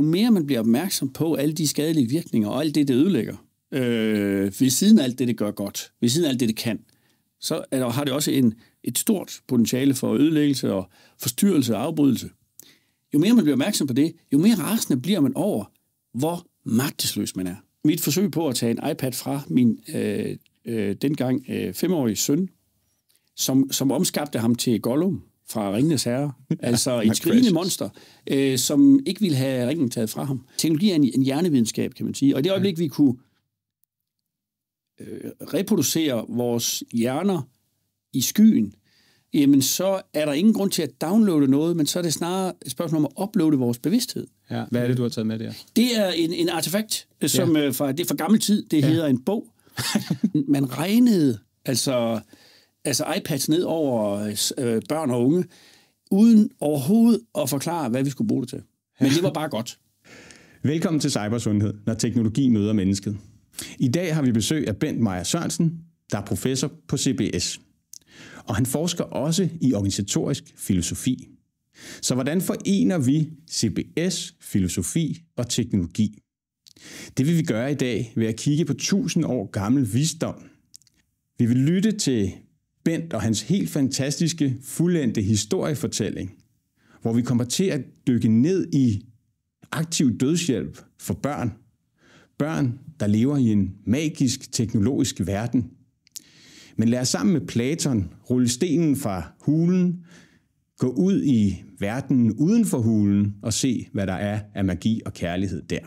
jo mere man bliver opmærksom på alle de skadelige virkninger og alt det, det ødelægger, øh, ved siden af alt det, det gør godt, ved siden af alt det, det kan, så der, har det også en, et stort potentiale for ødelæggelse og forstyrrelse og afbrydelse. Jo mere man bliver opmærksom på det, jo mere rasende bliver man over, hvor magtesløs man er. Mit forsøg på at tage en iPad fra min øh, øh, dengang øh, femårige søn, som, som omskabte ham til Gollum, fra Ringenes Herre. Altså et skrigende monster, øh, som ikke ville have ringen taget fra ham. Teknologi er en, en hjernevidenskab, kan man sige. Og i det øjeblik, vi kunne øh, reproducere vores hjerner i skyen, jamen så er der ingen grund til at downloade noget, men så er det snarere et spørgsmål om at uploade vores bevidsthed. Ja. Hvad er det, du har taget med der? Det er en, en artefakt, øh, som ja. øh, fra, det er fra gammel tid, det ja. hedder en bog. man regnede, altså altså iPads ned over øh, børn og unge, uden overhovedet at forklare, hvad vi skulle bruge det til. Men det var bare godt. Velkommen til Cybersundhed, når teknologi møder mennesket. I dag har vi besøg af Bent Meyer Sørensen, der er professor på CBS. Og han forsker også i organisatorisk filosofi. Så hvordan forener vi CBS, filosofi og teknologi? Det vil vi gøre i dag ved at kigge på 1000 år gammel visdom. Vi vil lytte til Bent og hans helt fantastiske, fuldendte historiefortælling, hvor vi kommer til at dykke ned i aktiv dødshjælp for børn. Børn, der lever i en magisk teknologisk verden. Men lad os sammen med Platon rulle stenen fra hulen, gå ud i verdenen uden for hulen og se, hvad der er af magi og kærlighed der.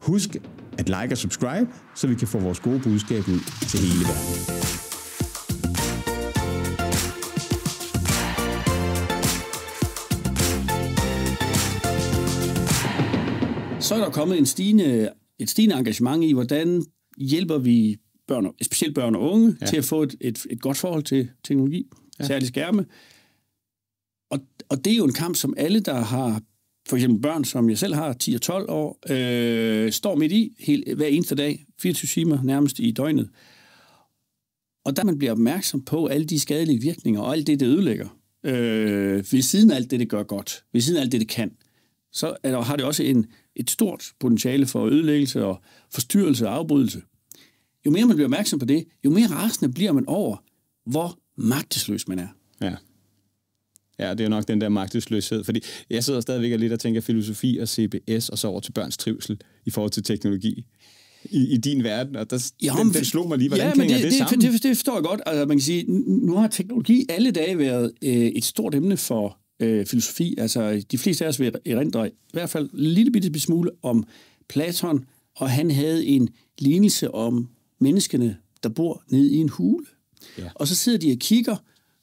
Husk at like og subscribe, så vi kan få vores gode budskab ud til hele verden. så er der kommet en stigende, et stigende engagement i, hvordan hjælper vi børn, specielt børn og unge ja. til at få et, et, et godt forhold til teknologi, ja. særligt skærme. Og, og det er jo en kamp, som alle, der har for eksempel børn, som jeg selv har, 10 og 12 år, øh, står midt i helt, hver eneste dag, 24 timer nærmest i døgnet. Og der man bliver opmærksom på alle de skadelige virkninger og alt det, det ødelægger, øh, ved siden af alt det, det gør godt, ved siden af alt det, det kan, så er der, har det også en et stort potentiale for ødelæggelse og forstyrrelse og afbrydelse. Jo mere man bliver opmærksom på det, jo mere rasende bliver man over, hvor magtesløs man er. Ja. Ja, det er nok den der magtesløshed, fordi jeg sidder stadigvæk og lidt og tænker filosofi og CBS, og så over til børns trivsel i forhold til teknologi i, i din verden, og der, Jamen, den, den slog mig lige, hvordan ja, men det, det, det sammen? Det, det forstår jeg godt. Altså, man kan sige, nu har teknologi alle dage været øh, et stort emne for øh, filosofi. Altså, de fleste af os vil erindre i hvert fald en lille bitte smule om Platon, og han havde en lignelse om menneskene, der bor nede i en hule. Ja. Og så sidder de og kigger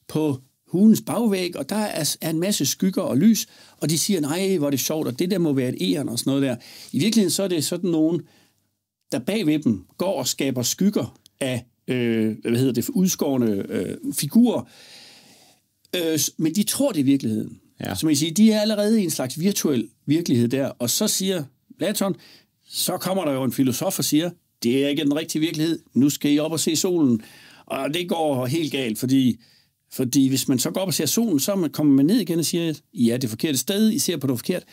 på hulens bagvæg, og der er en masse skygger og lys, og de siger, nej, hvor er det sjovt, og det der må være et æren og sådan noget der. I virkeligheden så er det sådan nogen, der bagved dem går og skaber skygger af øh, hvad hedder det, udskårende øh, figurer, Øh, men de tror, det i virkeligheden. Ja. Så man siger, de er allerede i en slags virtuel virkelighed der. Og så siger Platon, så kommer der jo en filosof og siger, det er ikke den rigtige virkelighed, nu skal I op og se solen. Og det går helt galt, fordi, fordi hvis man så går op og ser solen, så kommer man ned igen og siger, I er det forkerte sted, I ser på det forkert.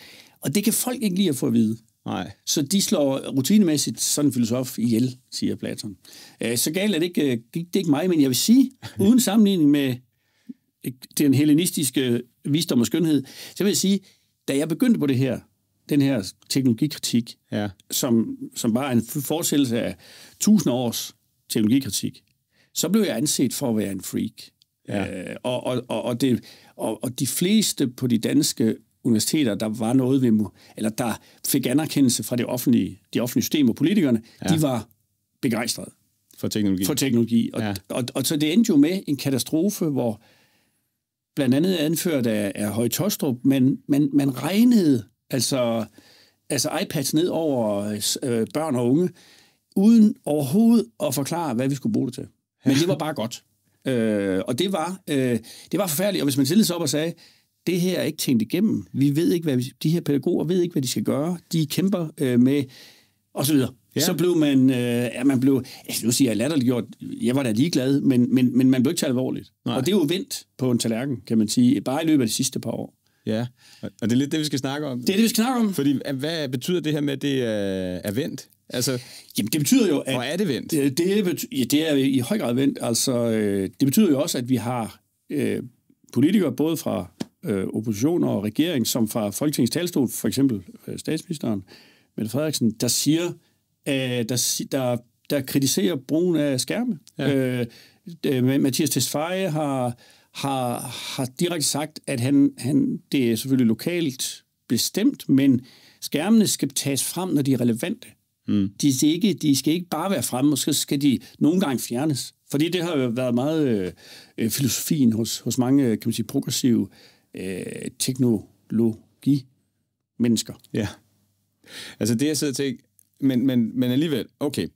Og det kan folk ikke lide at få at vide. Nej. Så de slår rutinemæssigt sådan en filosof ihjel, siger Platon. Øh, så galt er det ikke, øh, det er ikke mig, men jeg vil sige, uden sammenligning med den hellenistiske visdom og skønhed, så vil jeg sige, da jeg begyndte på det her, den her teknologikritik, ja. som, som bare er en fortsættelse af tusind års teknologikritik, så blev jeg anset for at være en freak. Ja. Øh, og, og, og, og, det, og, og de fleste på de danske universiteter, der var noget ved, eller der fik anerkendelse fra det offentlige, de offentlige system og politikerne, ja. de var begejstrede. For teknologi. For teknologi. Og, ja. og, og, og så det endte jo med en katastrofe, hvor blandt andet anført af, af Høj Tostrup, men man, man regnede altså, altså iPads ned over øh, børn og unge, uden overhovedet at forklare, hvad vi skulle bruge det til. Men det var bare godt. Øh, og det var, øh, det var forfærdeligt. Og hvis man stillede sig op og sagde, det her er ikke tænkt igennem. Vi ved ikke, hvad vi, de her pædagoger ved ikke, hvad de skal gøre. De kæmper øh, med, og så videre. Ja. Så blev man, øh, ja, man blev, altså, nu siger jeg latterliggjort, jeg var da ligeglad, men, men, men man blev ikke taget alvorligt. Nej. Og det er jo vendt på en tallerken, kan man sige, bare i løbet af de sidste par år. Ja, og det er lidt det, vi skal snakke om. Det er det, vi skal snakke om. Fordi øh, hvad betyder det her med, at det øh, er vendt? Altså, Jamen, det betyder jo, at... Hvor er det vendt? Det, det, ja, det er i høj grad vendt. Altså, øh, det betyder jo også, at vi har øh, politikere, både fra øh, opposition og regering, som fra Folketingets talstol, for eksempel øh, statsministeren, Mette Frederiksen, der siger, Øh, der, der, der kritiserer brugen af skærme. Ja. Øh, øh Mathias Tesfaye har, har, har direkte sagt, at han, han, det er selvfølgelig lokalt bestemt, men skærmene skal tages frem, når de er relevante. Mm. De, skal ikke, de skal ikke bare være fremme, måske skal de nogle gange fjernes. Fordi det har jo været meget øh, filosofien hos, hos mange kan man sige, progressive øh, teknologi-mennesker. Ja. Altså det, jeg sidder og tænker, men, men, men alligevel, okay.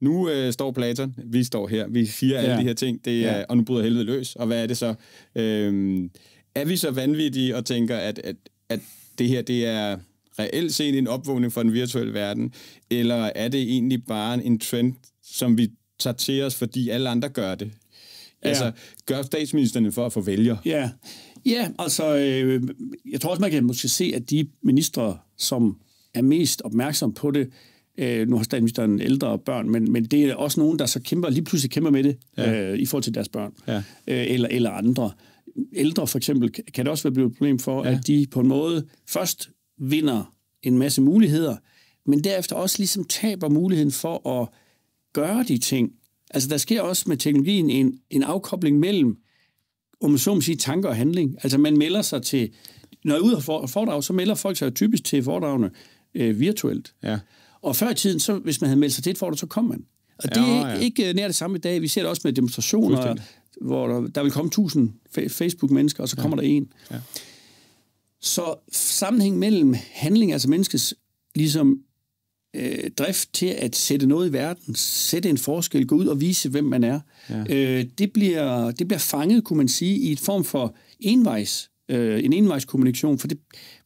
Nu øh, står Platon, vi står her, vi siger alle de her ting, det er, ja. og nu bryder helvede løs, og hvad er det så? Øhm, er vi så vanvittige og tænker, at, at, at det her det er reelt set en opvågning for den virtuelle verden, eller er det egentlig bare en trend, som vi tager til os, fordi alle andre gør det? Ja. Altså, gør statsministerne for at få vælger? Ja, ja altså, øh, jeg tror også, man kan måske se, at de ministre, som er mest opmærksom på det. Øh, nu har statsministeren ældre børn, men, men det er også nogen, der så kæmper, lige pludselig kæmper med det ja. øh, i forhold til deres børn ja. øh, eller, eller andre. Ældre for eksempel kan det også være blevet et problem for, ja. at de på en måde først vinder en masse muligheder, men derefter også ligesom taber muligheden for at gøre de ting. Altså der sker også med teknologien en, en afkobling mellem, om man så må sige, tanker og handling. Altså man melder sig til, når jeg er ude af foredrag, så melder folk sig typisk til foredragene øh, virtuelt. Ja. Og før i tiden, så, hvis man havde meldt sig til et fordrag, så kom man. Og det ja, er ikke, ja. ikke øh, nær det samme i dag. Vi ser det også med demonstrationer, hvor der, der vil komme tusind Facebook-mennesker, og så kommer ja. der en. Ja. Så sammenhæng mellem handling, altså menneskets ligesom øh, drift til at sætte noget i verden, sætte en forskel, gå ud og vise, hvem man er, ja. øh, det, bliver, det bliver fanget, kunne man sige, i et form for envejs øh, en envejskommunikation, for det,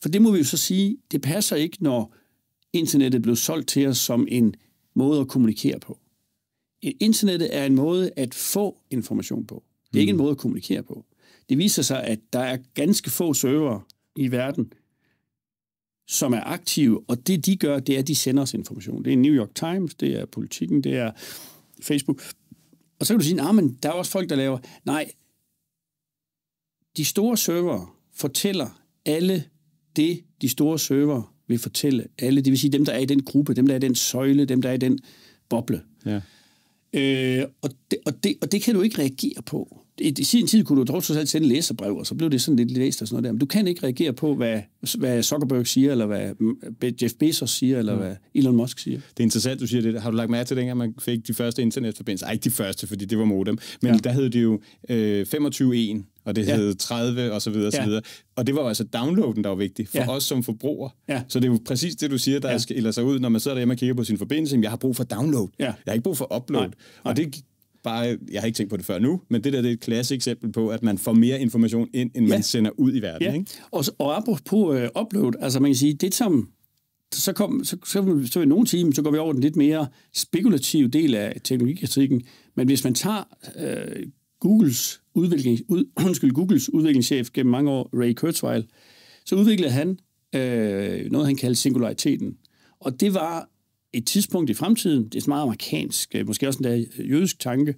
for det må vi jo så sige, det passer ikke, når internettet blev solgt til os som en måde at kommunikere på. Internettet er en måde at få information på. Det er ikke en mm. måde at kommunikere på. Det viser sig, at der er ganske få server i verden, som er aktive, og det de gør, det er, at de sender os information. Det er New York Times, det er politikken, det er Facebook. Og så kan du sige, at nah, der er også folk, der laver... Nej, de store server fortæller alle det, de store server vil fortælle. Alle, det vil sige dem, der er i den gruppe, dem, der er i den søjle, dem, der er i den boble. Ja. Øh, og, det, og, det, og det kan du ikke reagere på i, i sin tid kunne du dog trods alt sende læserbrev, og så blev det sådan lidt læst og sådan noget der. Men du kan ikke reagere på, hvad, hvad Zuckerberg siger, eller hvad Jeff Bezos siger, eller mm. hvad Elon Musk siger. Det er interessant, du siger det. Har du lagt mærke til, dengang man fik de første internetforbindelser? Ej, ikke de første, fordi det var modem. Men ja. der hed det jo øh, 25.1, og det ja. hed 30 og så videre, ja. så videre. Og det var altså downloaden, der var vigtig for ja. os som forbrugere. Ja. Så det er jo præcis det, du siger, der ja. skiller sig ud, når man sidder derhjemme og kigger på sin forbindelse. Jamen, jeg har brug for download. Ja. Jeg har ikke brug for upload. Nej. Og Nej. det bare, jeg har ikke tænkt på det før nu, men det der det er et klassisk eksempel på, at man får mere information ind, end ja. man sender ud i verden. Ja. Ikke? Og, og apropos øh, upload, altså man kan sige, det som så, kom, så, så, så i nogle timer, så går vi over den lidt mere spekulative del af teknologikritikken. Men hvis man tager øh, Googles, udvikling, ud, undskyld, Googles udviklingschef gennem mange år, Ray Kurzweil, så udviklede han øh, noget, han kaldte singulariteten. Og det var et tidspunkt i fremtiden, det er meget amerikansk, øh, måske også en der jødisk tanke,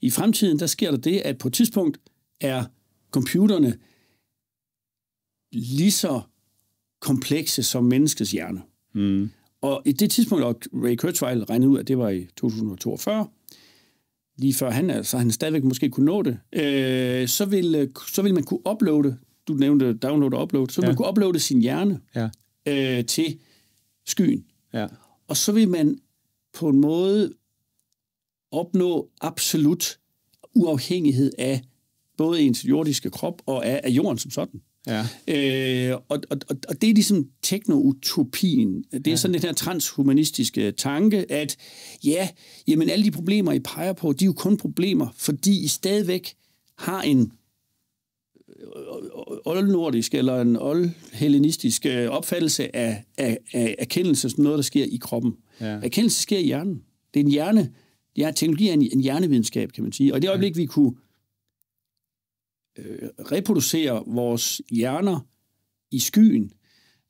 i fremtiden, der sker der det, at på et tidspunkt er computerne lige så komplekse som menneskets hjerne. Mm. Og i det tidspunkt, og Ray Kurzweil regnede ud, at det var i 2042, lige før han, altså han stadigvæk måske kunne nå det, øh, så, vil, så vil man kunne uploade, du nævnte download og upload, så ville ja. man kunne uploade sin hjerne ja. øh, til skyen. Ja. Og så vil man på en måde opnå absolut uafhængighed af både ens jordiske krop og af, af jorden som sådan. Ja. Øh, og, og, og det er ligesom teknoutopien. Det er ja. sådan den her transhumanistiske tanke, at ja, jamen alle de problemer, I peger på, de er jo kun problemer, fordi I stadigvæk har en oldnordisk eller en oldhellenistisk øh, opfattelse af, af, af erkendelse som noget, der sker i kroppen. Ja. Erkendelse sker i hjernen. Det er en hjerne. Ja, teknologi er en, en hjernevidenskab, kan man sige. Og i det øjeblik, ja. vi kunne øh, reproducere vores hjerner i skyen,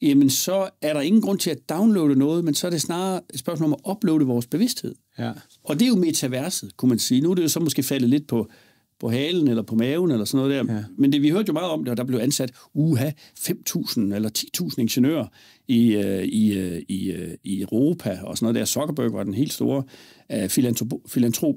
jamen så er der ingen grund til at downloade noget, men så er det snarere et spørgsmål om at uploade vores bevidsthed. Ja. Og det er jo metaverset, kunne man sige. Nu er det jo så måske faldet lidt på på halen eller på maven eller sådan noget der. Ja. Men det, vi hørte jo meget om det, og der blev ansat uha, 5.000 eller 10.000 ingeniører i, øh, i, øh, i, øh, i Europa og sådan noget der. Zuckerberg var den helt store øh, filantrop, filantrop.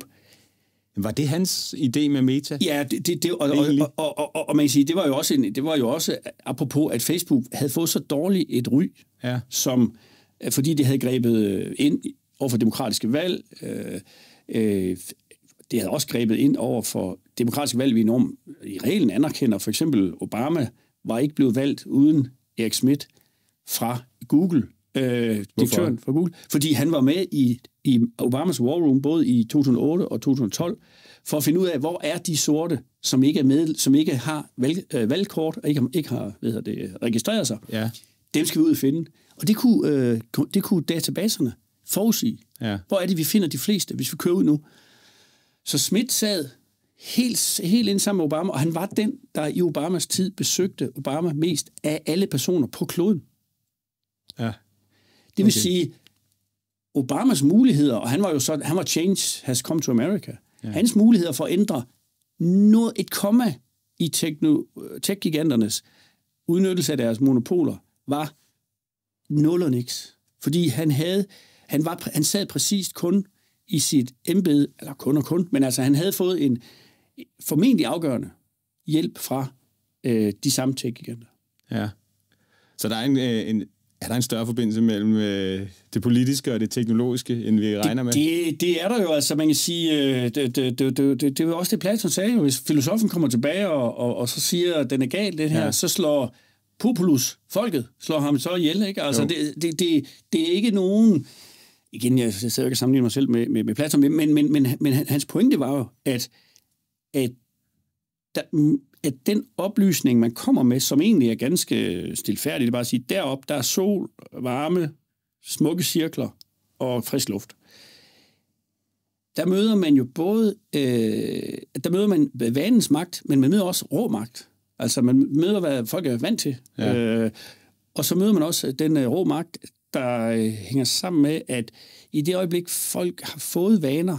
Var det hans idé med Meta? Ja, det, det, det og, og, og, og, og, og, man kan sige, det var jo også, en, det var jo også apropos, at Facebook havde fået så dårligt et ry, ja. som, øh, fordi det havde grebet øh, ind over for demokratiske valg, øh, øh, det havde også grebet ind over for demokratisk valg, vi enormt i reglen anerkender. For eksempel Obama var ikke blevet valgt uden Erik Schmidt fra Google, øh, direktøren fra Google, fordi han var med i, i Obamas War Room både i 2008 og 2012, for at finde ud af, hvor er de sorte, som ikke, er med, som ikke har valg, øh, valgkort, og ikke, ikke har ved det, registreret sig. Ja. Dem skal vi ud og finde. Og det kunne, øh, det kunne databaserne forudsige. Ja. Hvor er det, vi finder de fleste, hvis vi kører ud nu? Så Schmidt sad helt, helt ind sammen med Obama, og han var den, der i Obamas tid besøgte Obama mest af alle personer på kloden. Ja. Okay. Det vil sige, Obamas muligheder, og han var jo så, han var change has come to America. Ja. Hans muligheder for at ændre noget, et komma i tech-giganternes udnyttelse af deres monopoler, var nul og niks. Fordi han havde, han, var, han sad præcis kun i sit embede, eller kun og kun, men altså han havde fået en formentlig afgørende hjælp fra øh, de samme tech-giganter. Ja. Så der er en, øh, en, er der en større forbindelse mellem øh, det politiske og det teknologiske, end vi regner med? Det, det, det er der jo, altså man kan sige, øh, det, det, det, det, det jo også det Platon sagde, hvis filosofen kommer tilbage og, og, og så siger, at den er galt, det her, ja. så slår populus, folket, slår ham så ihjel, ikke? Altså det, det, det, det er ikke nogen igen, jeg sad ikke og sammenligner mig selv med, med, med Platon, men, men, men, men, men hans pointe var jo, at, at, der, at den oplysning, man kommer med, som egentlig er ganske stilfærdig, det er bare at sige, derop der er sol, varme, smukke cirkler og frisk luft. Der møder man jo både, øh, der møder man vanens magt, men man møder også rå magt. Altså man møder, hvad folk er vant til. Ja. Øh, og så møder man også den øh, rå magt, der øh, hænger sammen med, at i det øjeblik, folk har fået vaner,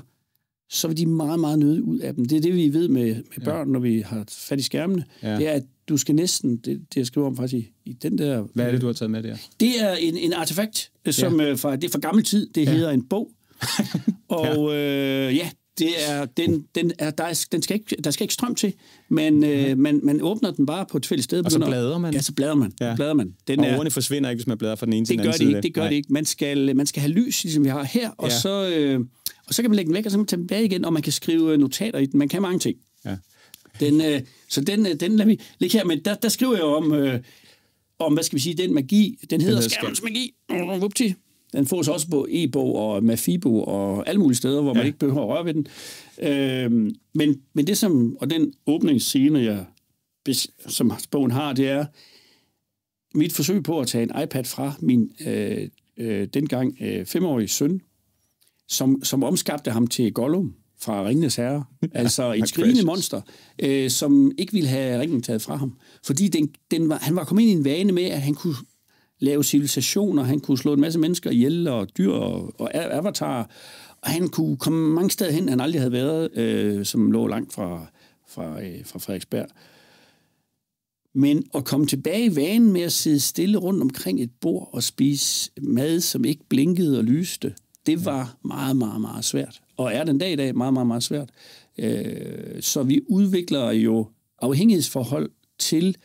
så vil de meget, meget nøde ud af dem. Det er det, vi ved med, med børn, ja. når vi har fat i skærmene. Ja. Det er, at du skal næsten, det, det jeg skriver om faktisk i, i den der... Hvad er det, du har taget med der? Det er en, en artefakt, øh, som ja. Øh, fra, det er fra gammel tid. Det ja. hedder en bog. og øh, ja, det er, den, den er, der, er, den skal ikke, der skal ikke strøm til, men mm. øh, mhm. man, man åbner den bare på et fælles sted. Og så bladrer man. Ja, så bladrer man. Ja. Bladrer man. Den og ordene er, forsvinder ikke, hvis man bladrer fra den ene til den anden side. Ikke, det gør det ikke. Man skal, man skal have lys, ligesom vi har her, og, ja. så, øh, og så kan man lægge den væk, og så kan man tage den tilbage igen, og man kan skrive øh, notater i den. Man kan mange ting. Ja. Den, øh, så den, øh, den lader vi ligge her, men der, der skriver jeg om, øh, om, hvad skal vi sige, den magi. Den hedder, den hedder skærmens magi. Vupti. Den fås også på e-bog og Mafibo og alle mulige steder, hvor man ja. ikke behøver at røre ved den. Øhm, men, men det som, og den åbningsscene, jeg, som bogen har, det er mit forsøg på at tage en iPad fra min øh, øh, dengang øh, femårige søn, som, som omskabte ham til Gollum fra Ringenes Herre. Altså et skrigende monster, øh, som ikke ville have ringen taget fra ham. Fordi den, den var, han var kommet ind i en vane med, at han kunne lave civilisationer, han kunne slå en masse mennesker ihjel, og dyr og, og avatar, og han kunne komme mange steder hen, han aldrig havde været, øh, som lå langt fra, fra, øh, fra Frederiksberg. Men at komme tilbage i vanen med at sidde stille rundt omkring et bord og spise mad, som ikke blinkede og lyste, det var meget, meget, meget svært. Og er den dag i dag meget, meget, meget svært. Øh, så vi udvikler jo afhængighedsforhold til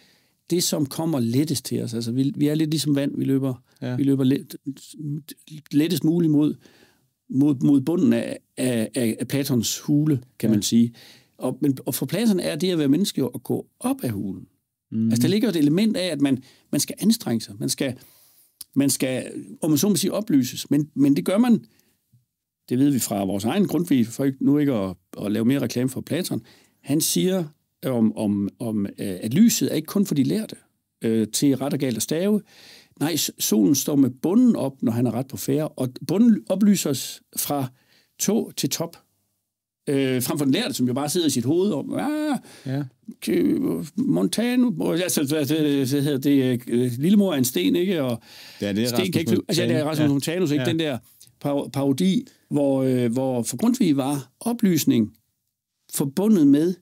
det, som kommer lettest til os. Altså, vi, vi er lidt ligesom vand, vi løber, ja. vi løber let, lettest muligt mod, mod, mod bunden af, af, af, af Platons hule, kan ja. man sige. Og, men, og for Platon er det at være menneske at gå op af hulen. Mm. Altså, der ligger et element af, at man, man skal anstrenge sig, man skal, man skal, om man så må sige, oplyses. Men, men det gør man, det ved vi fra vores egen Grundtvig, for nu ikke at, at lave mere reklame for Platon. Han siger, om, om, om øh, at lyset er ikke kun for de lærte øh, til ret og galt at stave. Nej, solen står med bunden op, når han er ret på færre, og bunden oplyser os fra to til top. Øh, frem for den lærte, som jo bare sidder i sit hoved om, ah, ja. Montano, altså, hvad hedder det, øh, Lillemor er en sten, ikke? Og ja, det er sten kan ikke, altså, ja, det er Rasmus ja. Montanus, ikke? Ja. Den der parodi, hvor, øh, hvor for Grundtvig var oplysning forbundet med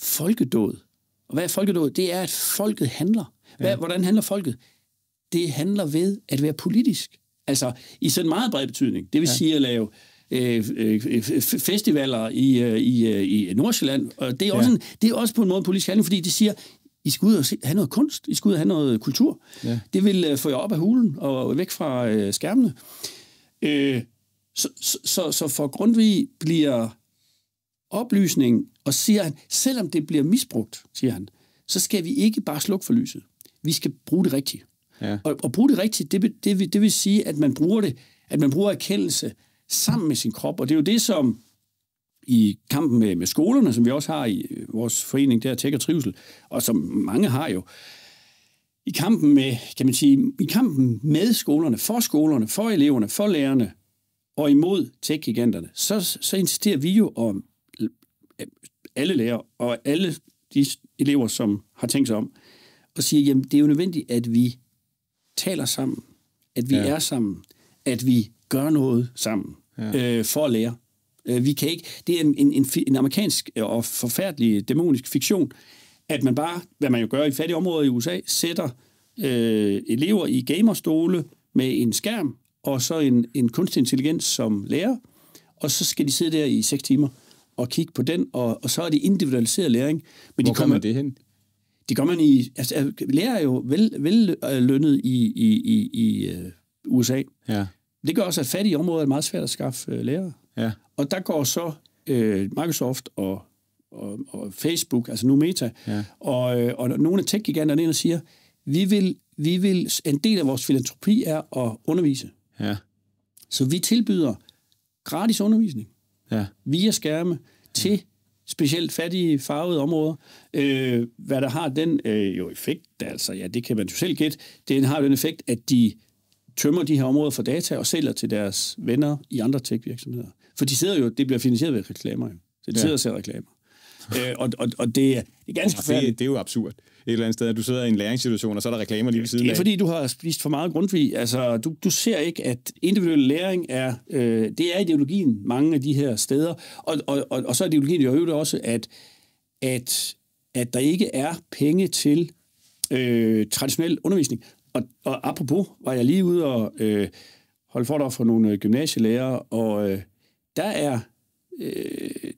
folkedåd. Og hvad er folkedåd? Det er, at folket handler. Hvad, ja. Hvordan handler folket? Det handler ved at være politisk. Altså i sådan meget bred betydning. Det vil ja. sige at lave øh, øh, festivaler i, øh, i, i Nordsjælland. Og det er, også ja. en, det er også på en måde politisk handling, fordi de siger, i skal ud og se, have noget kunst, I skal ud og have noget kultur. Ja. Det vil få jer op af hulen og væk fra skærmene. Øh, så, så, så for Grundtvig bliver oplysningen, og siger at selvom det bliver misbrugt, siger han, så skal vi ikke bare slukke for lyset. Vi skal bruge det rigtigt. Ja. Og, og bruge det rigtigt, det, det, vil, det vil sige, at man bruger det, at man bruger erkendelse sammen med sin krop, og det er jo det, som i kampen med, med skolerne, som vi også har i øh, vores forening der, Tæk og Trivsel, og som mange har jo, i kampen med, kan man sige, i kampen med skolerne, for skolerne, for eleverne, for lærerne, og imod tech så, så insisterer vi jo om alle lærere og alle de elever, som har tænkt sig om, og siger, jamen det er jo nødvendigt, at vi taler sammen, at vi ja. er sammen, at vi gør noget sammen ja. øh, for at lære. Øh, vi kan ikke, det er en, en, en amerikansk og forfærdelig dæmonisk fiktion, at man bare, hvad man jo gør i fattige områder i USA, sætter øh, elever i gamerstole med en skærm og så en, en kunstig intelligens som lærer, og så skal de sidde der i seks timer og kigge på den, og, og så er det individualiseret læring. Men Hvor de kommer, kommer det hen? Det gør man i... Altså, lærer er jo vel, vel lønnet i, i, i, i øh, USA. Ja. Det gør også, at fattige områder er meget svært at skaffe øh, lærere. Ja. Og der går så øh, Microsoft og, og, og Facebook, altså nu Meta, ja. og, øh, og nogle af tech ind og siger, vi vil, vi vil, en del af vores filantropi er at undervise. Ja. Så vi tilbyder gratis undervisning ja. via skærme til specielt fattige farvede områder. Øh, hvad der har den øh, jo effekt, altså ja, det kan man jo selv gætte, den har den effekt, at de tømmer de her områder for data og sælger til deres venner i andre tech-virksomheder. For de sidder jo, det bliver finansieret ved reklamer jo. Så de ja. sidder og ser reklamer. øh, og, og, og det, er, det er ganske ja, det, det er jo absurd et eller andet sted, at du sidder i en læringssituation, og så er der reklamer lige ved siden af. Det er, fordi du har spist for meget grundtvig. Altså, du, du ser ikke, at individuel læring er, øh, det er ideologien mange af de her steder, og, og, og, og så er ideologien jo øvrigt også, at, at, at der ikke er penge til øh, traditionel undervisning. Og, og apropos, var jeg lige ude og øh, holde foredrag for nogle gymnasielærere, og øh, der er øh,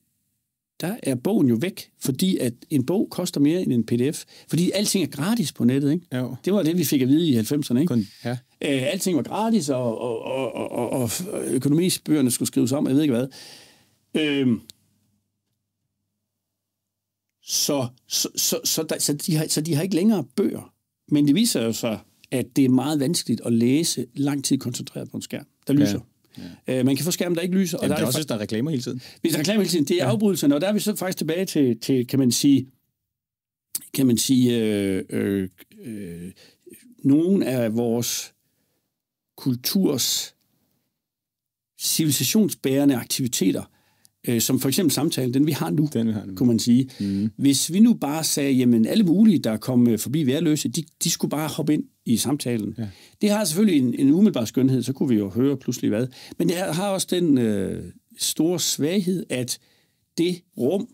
der er bogen jo væk, fordi at en bog koster mere end en pdf. Fordi alting er gratis på nettet, ikke? Jo. Det var det, vi fik at vide i 90'erne, ikke? Kun, ja. Æ, øh, alting var gratis, og, og, og, og, og, økonomisbøgerne skulle skrives om, jeg ved ikke hvad. Øhm, så, så, så, så, der, så, de har, så de har ikke længere bøger. Men det viser jo så, at det er meget vanskeligt at læse lang tid koncentreret på en skærm. Der lyser. Ja. Ja. Øh, man kan få skærmen, der ikke lyser. Jamen, og der, det er også, der er reklamer hele tiden. Hvis der er reklamer hele tiden, det er ja. afbrydelserne, og der er vi så faktisk tilbage til, til kan man sige, kan man sige, øh, øh, øh, nogen af vores kulturs civilisationsbærende aktiviteter øh, som for eksempel samtalen, den vi har nu, den vi har nu. kunne man sige. Mm. Hvis vi nu bare sagde, jamen alle mulige, der kom øh, forbi værløse, de, de skulle bare hoppe ind i samtalen. Ja. Det har selvfølgelig en, en umiddelbar skønhed, så kunne vi jo høre pludselig hvad. Men det har også den øh, store svaghed, at det rum,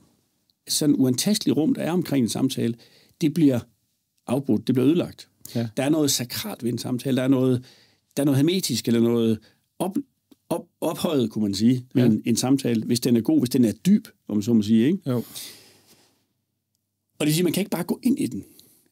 sådan uantastelig rum, der er omkring en samtale, det bliver afbrudt, det bliver ødelagt. Ja. Der er noget sakralt ved en samtale, der er noget, der er noget hermetisk, eller noget op, op, ophøjet, kunne man sige, ja. en, en samtale, hvis den er god, hvis den er dyb, om så må sige. Ikke? Jo. Og det siger, man kan ikke bare gå ind i den.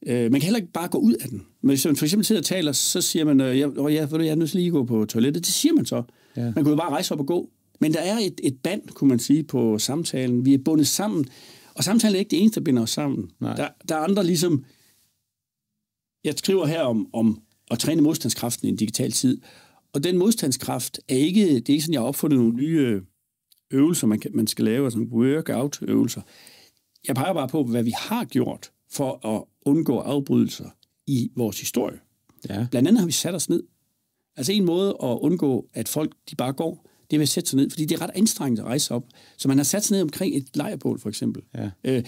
Øh, man kan heller ikke bare gå ud af den. Men hvis man for eksempel sidder og taler, så siger man, øh, jeg, åh, ved du, jeg er nødt til lige at gå på toilettet. Det siger man så. Ja. Man kunne jo bare rejse op og gå. Men der er et, et band, kunne man sige, på samtalen. Vi er bundet sammen. Og samtalen er ikke det eneste, der binder os sammen. Der, der er andre ligesom... Jeg skriver her om, om at træne modstandskraften i en digital tid. Og den modstandskraft er ikke, det er ikke sådan, jeg har opfundet nogle nye øh, øvelser, man, kan, man skal lave, altså workout-øvelser. Jeg peger bare på, hvad vi har gjort for at undgå afbrydelser i vores historie. Ja. Blandt andet har vi sat os ned. Altså en måde at undgå, at folk de bare går, det er ved at sætte sig ned, fordi det er ret anstrengende at rejse op. Så man har sat sig ned omkring et lejrbål, for eksempel. Ja. Øh,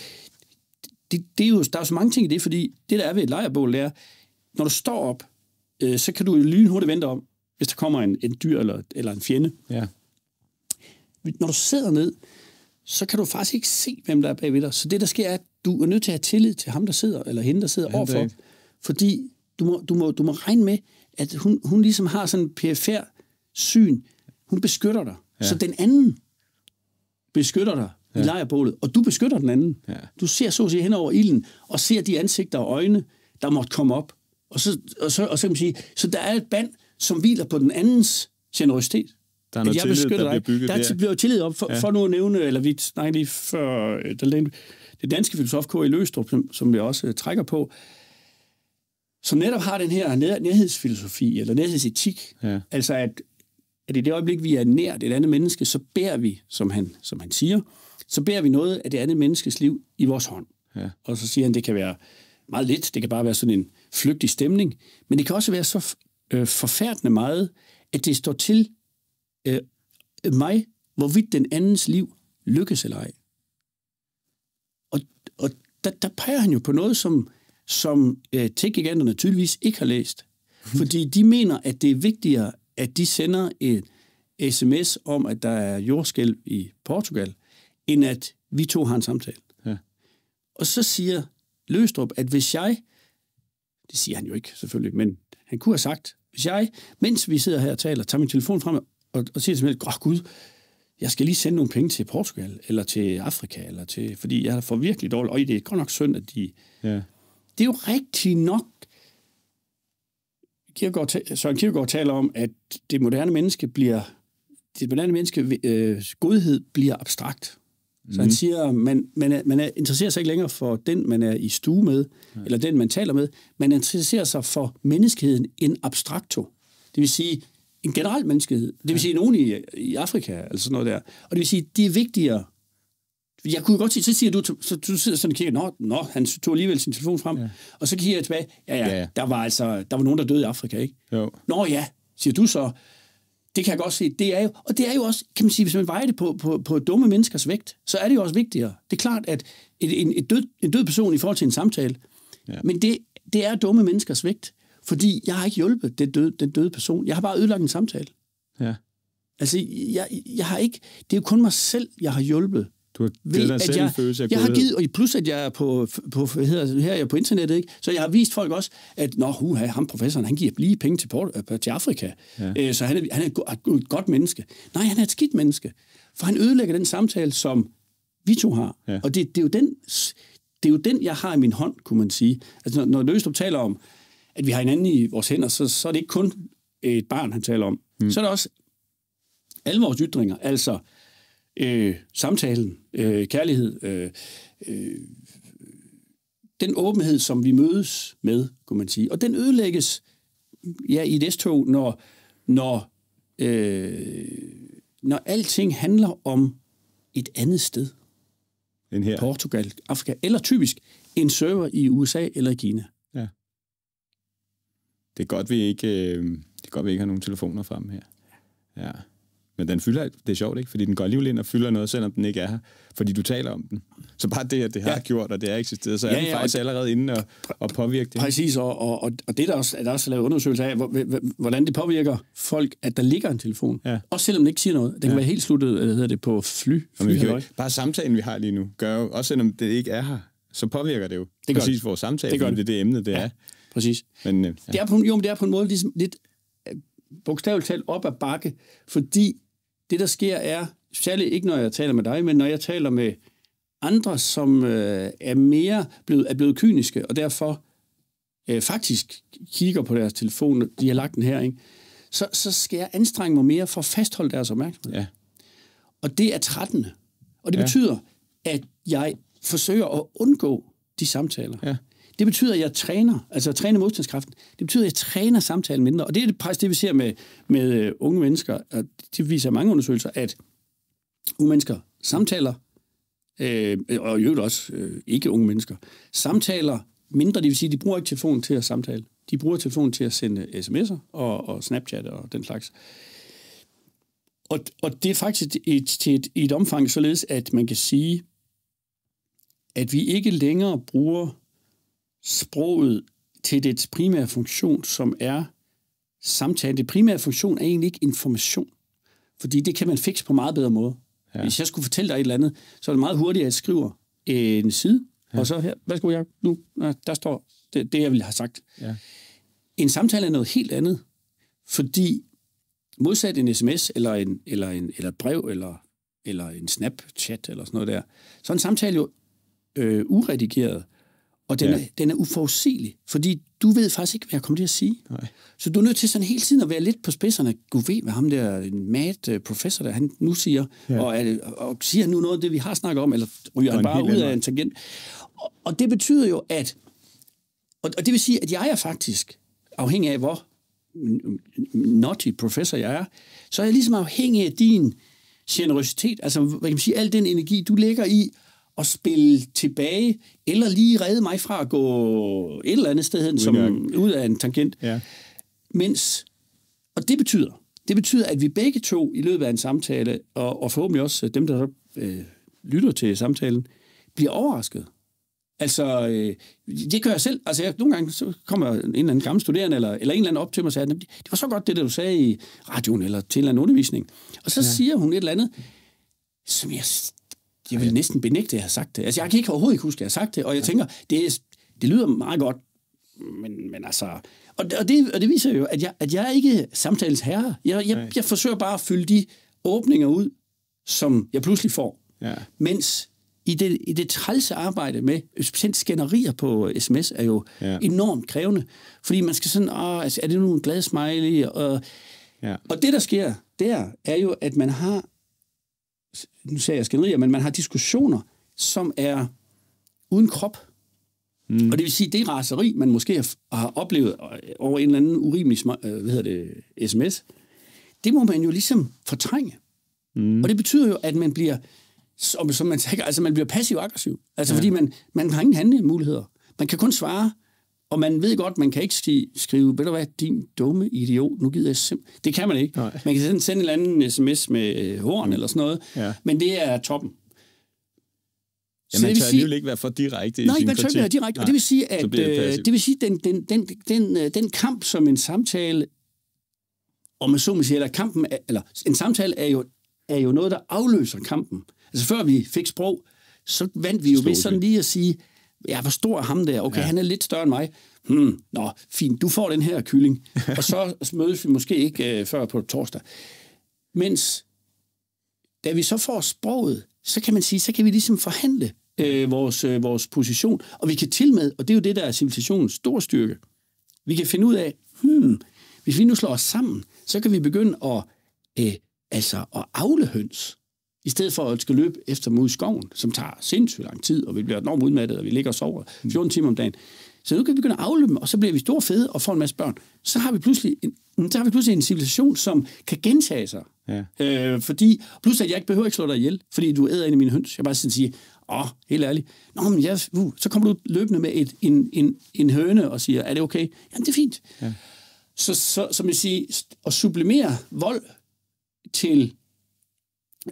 det, det er jo, der er jo så mange ting i det, fordi det, der er ved et lejrbål, det er, når du står op, øh, så kan du lynhurtigt vente om, hvis der kommer en, en dyr eller, eller en fjende. Ja. Når du sidder ned, så kan du faktisk ikke se, hvem der er bagved dig. Så det, der sker, er, at du er nødt til at have tillid til ham, der sidder, eller hende, der sidder ja, overfor. Fordi du må, du, må, du må regne med, at hun, hun ligesom har sådan en PFR syn. Hun beskytter dig. Ja. Så den anden beskytter dig ja. i lejrbålet, og du beskytter den anden. Ja. Du ser så at sige hen over ilden, og ser de ansigter og øjne, der måtte komme op. Og så, og så, og så kan man sige, så der er et band, som hviler på den andens generøsitet. Der er noget jeg tillid, der dig. bliver bygget der. Der bliver tillid op, for, ja. for nu at nævne, eller vi snakkede lige før, øh, den, det danske filosof K. i e. Løstrup, som, som jeg også uh, trækker på, som netop har den her nærhedsfilosofi, eller nærhedsetik, ja. altså at, at i det øjeblik, vi er nær det andet menneske, så bærer vi, som han, som han siger, så bærer vi noget af det andet menneskes liv i vores hånd. Ja. Og så siger han, det kan være meget lidt, det kan bare være sådan en flygtig stemning, men det kan også være så øh, forfærdende meget, at det står til øh, mig, hvorvidt den andens liv lykkes eller ej. Og, og der, der peger han jo på noget, som, som øh, tech-giganterne tydeligvis ikke har læst. Mhm. Fordi de mener, at det er vigtigere, at de sender et sms om, at der er jordskælv i Portugal, end at vi to har en samtale. Ja. Og så siger Løstrup, at hvis jeg, det siger han jo ikke selvfølgelig, men han kunne have sagt, hvis jeg, mens vi sidder her og taler, tager min telefon frem og, og siger simpelthen, åh gud, jeg skal lige sende nogle penge til Portugal, eller til Afrika, eller til, fordi jeg får virkelig dårligt øje. Det er godt nok synd, at de... Ja. Det er jo rigtigt nok. Kierkegaard, Søren Kierkegaard taler om, at det moderne menneske bliver... Det moderne menneske, øh, godhed bliver abstrakt. Så mm. han mhm. siger, man, man, er, man er, interesserer sig ikke længere for den, man er i stue med, Nej. eller den, man taler med. Man interesserer sig for menneskeheden en abstrakto. Det vil sige, en generel menneskehed. Det vil ja. sige, nogen i, i Afrika, eller altså sådan noget der. Og det vil sige, de er vigtigere. Jeg kunne godt sige, så siger du, så du sidder sådan og kigger, nå, nå, han tog alligevel sin telefon frem, ja. og så kigger jeg tilbage, ja, ja, ja, der var altså, der var nogen, der døde i Afrika, ikke? Jo. Nå ja, siger du så, det kan jeg godt se. Det er jo, og det er jo også, kan man sige, hvis man vejer det på, på, på dumme menneskers vægt, så er det jo også vigtigere. Det er klart, at et, en, et død, en død person i forhold til en samtale, ja. men det, det er dumme menneskers vægt, fordi jeg har ikke hjulpet den døde, den døde person. Jeg har bare ødelagt en samtale. Ja. Altså, jeg, jeg har ikke, det er jo kun mig selv, jeg har hjulpet du har givet dig selv jeg, følelse af Jeg har givet, og plus at jeg er på, på hvad hedder, her er jeg på internettet, ikke? så jeg har vist folk også, at nå, huha, ham professoren, han giver lige penge til, Port, øh, til Afrika, ja. Æ, øh, så han er, han er et godt menneske. Nej, han er et skidt menneske, for han ødelægger den samtale, som vi to har. Ja. Og det, det, er jo den, det er jo den, jeg har i min hånd, kunne man sige. Altså, når, når Løstrup taler om, at vi har hinanden i vores hænder, så, så er det ikke kun et barn, han taler om. Mm. Så er det også alle vores ytringer, altså øh, samtalen, øh, kærlighed, øh, øh, den åbenhed, som vi mødes med, kunne man sige. Og den ødelægges ja, i det tog når, når, øh, når alting handler om et andet sted. End her. Portugal, Afrika, eller typisk en server i USA eller i Kina. Ja. Det er godt, vi ikke, øh, det er godt, vi ikke har nogen telefoner frem her. Ja. Men den fylder, det er sjovt, ikke? Fordi den går alligevel ind og fylder noget, selvom den ikke er her. Fordi du taler om den. Så bare det, at det har ja. gjort, og det har eksisteret, så ja, er den ja, faktisk og allerede inde og, og påvirker det. Præcis, og, og, og det der også, er der også lavet undersøgelser af, hvordan det påvirker folk, at der ligger en telefon. Ja. Også selvom den ikke siger noget. Den kan ja. være helt sluttet, øh, hvad hedder det, på fly. fly vi bare samtalen, vi har lige nu, gør jo, også selvom det ikke er her, så påvirker det jo det præcis det. vores samtale, det, det. det er det emne, det ja, er. Præcis. Men, øh, ja. det er på, jo, men det er på en måde ligesom lidt øh, bogstaveligt talt op ad bakke, fordi det, der sker, er, særligt ikke når jeg taler med dig, men når jeg taler med andre, som øh, er mere blevet, er blevet kyniske, og derfor øh, faktisk kigger på deres telefon, de har lagt den her, ikke? Så, så skal jeg anstrenge mig mere for at fastholde deres opmærksomhed. Ja. Og det er trættende. Og det ja. betyder, at jeg forsøger at undgå de samtaler. Ja. Det betyder, at jeg træner, altså at træne modstandskraften. Det betyder, at jeg træner samtalen mindre. Og det er præcis det, vi ser med, med øh, unge mennesker. Og det viser mange undersøgelser, at unge mennesker samtaler, øh, og i øvrigt også øh, ikke unge mennesker, samtaler mindre. Det vil sige, at de bruger ikke telefonen til at samtale. De bruger telefonen til at sende sms'er og, og Snapchat og den slags. Og, og det er faktisk et, til et, et omfang således, at man kan sige, at vi ikke længere bruger sproget til dets primære funktion, som er samtale. Det primære funktion er egentlig ikke information, fordi det kan man fikse på meget bedre måde. Ja. Hvis jeg skulle fortælle dig et eller andet, så er det meget hurtigt, at jeg skriver en side, ja. og så her, hvad skulle jeg nu, der står det, det jeg ville have sagt. Ja. En samtale er noget helt andet, fordi modsat en sms, eller, en, eller, en, eller et brev, eller, eller en snapchat, eller sådan noget der, så er en samtale jo øh, uredigeret. Og den, ja. er, den er uforudsigelig, fordi du ved faktisk ikke, hvad jeg kommer til at sige. Nej. Så du er nødt til sådan hele tiden at være lidt på spidserne. Du ved, hvad ham der mad øh, professor, der han nu siger, ja. og, er, og siger nu noget af det, vi har snakket om, eller ryger han bare ud af en tangent. Og, og det betyder jo, at... Og, og det vil sige, at jeg er faktisk, afhængig af hvor naughty professor jeg er, så er jeg ligesom afhængig af din generøsitet, altså hvad kan man sige, al den energi, du lægger i at spille tilbage, eller lige redde mig fra at gå et eller andet sted hen, som, ud af en tangent. Ja. Mens, og det betyder, det betyder, at vi begge to i løbet af en samtale, og, og forhåbentlig også øh, dem, der øh, lytter til samtalen, bliver overrasket. Altså, øh, det gør jeg selv. Altså, jeg, nogle gange så kommer en eller anden gammel studerende, eller, eller en eller anden op til mig og siger, det var så godt det, der du sagde i radioen, eller til en eller anden undervisning. Og så ja. siger hun et eller andet, som jeg jeg vil næsten benægte, at jeg har sagt det. Altså, jeg kan ikke overhovedet ikke huske, at jeg har sagt det, og jeg tænker, det, det lyder meget godt, men, men altså... Og, og, det, og det viser jo, at jeg, at jeg er ikke samtales herre. Jeg, jeg, jeg, jeg forsøger bare at fylde de åbninger ud, som jeg pludselig får. Ja. Mens i det, i det trælse arbejde med, specielt skænderier på sms, øh, er jo ja. enormt krævende. Fordi man skal sådan, Åh, ah, altså, er det nu en glad smiley? Og, ja. og det, der sker der, er jo, at man har nu ser jeg skænderier, men man har diskussioner, som er uden krop. Mm. Og det vil sige, det raseri, man måske har, har oplevet øh, over en eller anden urimelig øh, hvad hedder det, sms, det må man jo ligesom fortrænge. Mm. Og det betyder jo, at man bliver, som, som man altså man bliver passiv-aggressiv. Altså ja. fordi man, man har ingen handlemuligheder. Man kan kun svare og man ved godt, man kan ikke skrive, ved du hvad, din dumme idiot, nu gider jeg simpelthen... Det kan man ikke. Nej. Man kan sende en eller anden sms med øh, horn eller sådan noget, ja. men det er toppen. Ja, man tør alligevel ikke være for direkte nej, i sin man tør ikke være direkte, nej, og det vil sige, at det, øh, det vil sige, den, den, den, den, øh, den kamp, som en samtale, og man så må sige, eller, kampen, er, eller en samtale er jo, er jo noget, der afløser kampen. Altså før vi fik sprog, så vandt vi jo ved sådan lige at sige, ja, hvor stor er ham der? Okay, ja. han er lidt større end mig. Hmm, nå, fint, du får den her kylling. og så mødes vi måske ikke øh, før på torsdag. Mens da vi så får sproget, så kan man sige, så kan vi ligesom forhandle øh, vores, øh, vores position. Og vi kan til med, og det er jo det, der er civilisationens store styrke. Vi kan finde ud af, hmm, hvis vi nu slår os sammen, så kan vi begynde at, øh, altså at afle høns. I stedet for at skal løbe efter mod skoven, som tager sindssygt lang tid, og vi bliver enormt udmattet, og vi ligger og sover 14 mm. timer om dagen. Så nu kan vi begynde at afløbe og så bliver vi store fede og får en masse børn. Så har vi pludselig en, så har vi pludselig en civilisation, som kan gentage sig. Ja. Øh, fordi, plus at jeg ikke behøver ikke slå dig ihjel, fordi du æder ind i mine høns. Jeg bare sådan sige, åh, helt ærligt, Nå, men jeg, uh, så kommer du løbende med et, en, en, en høne og siger, er det okay? Jamen, det er fint. Ja. Så, så som jeg siger, at sublimere vold til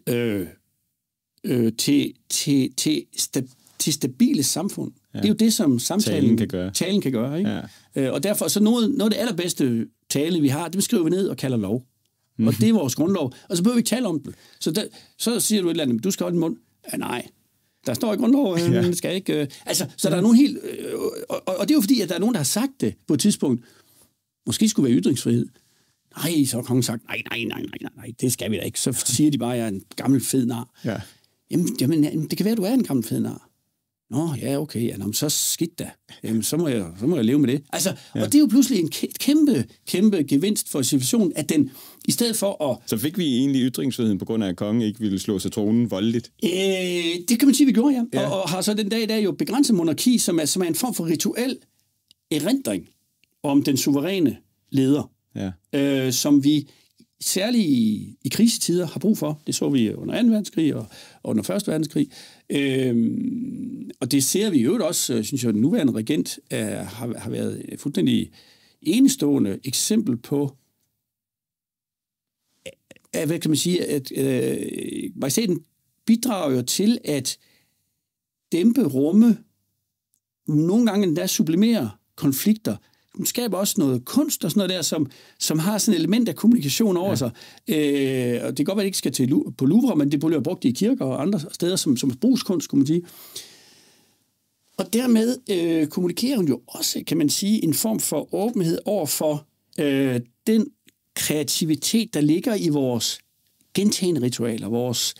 øh, øh, til, til, til, sta, til stabile samfund. Ja. Det er jo det, som samtalen talen kan gøre. Talen kan gøre ikke? Ja. Øh, og derfor, så noget, noget af det allerbedste tale, vi har, det skriver vi ned og kalder lov. Mm-hmm. Og mhm. det er vores grundlov. Og så behøver vi ikke tale om det. Så, der, så siger du et eller andet, du skal holde din mund. Ja, nej, der står i grundloven, ja. skal ikke... Øh, altså, så ja. der er nogen helt... Øh, og, og, og det er jo fordi, at der er nogen, der har sagt det på et tidspunkt. Måske skulle være ytringsfrihed. Nej, så har kongen sagt, nej, nej, nej, nej, nej, det skal vi da ikke. Så siger de bare, at jeg er en gammel fed nar. Ja. Jamen, jamen, det kan være, at du er en gammel fed nar. Nå, ja, okay, ja, så skidt da. Jamen, så må jeg, så må jeg leve med det. Altså, ja. Og det er jo pludselig en kæmpe, kæmpe gevinst for civilisationen, at den, i stedet for at... Så fik vi egentlig ytringsfriheden på grund af, at kongen ikke ville slå sig tronen voldeligt? Øh, det kan man sige, vi gjorde, ja. ja. Og, og, har så den dag i dag jo begrænset monarki, som er, som er en form for rituel erindring om den suveræne leder øh, som vi særligt i, i krisetider har brug for. Det så vi under 2. verdenskrig og, og under 1. verdenskrig. Øhm, og det ser vi jo også, øh, synes jeg, den nuværende regent er, har, har været fuldstændig enestående eksempel på, at, øh, øh, hvad kan man sige, at øh, majestæten bidrager jo til at dæmpe rumme, nogle gange endda sublimere konflikter, skaber også noget kunst og sådan noget der, som, som har sådan et element af kommunikation over ja. sig. Øh, og det kan godt være, at det ikke skal til på Louvre, men det bliver brugt i kirker og andre steder som, som brugskunst, kunne man sige. Og dermed øh, kommunikerer hun jo også, kan man sige, en form for åbenhed over for øh, den kreativitet, der ligger i vores gentagende ritualer, vores,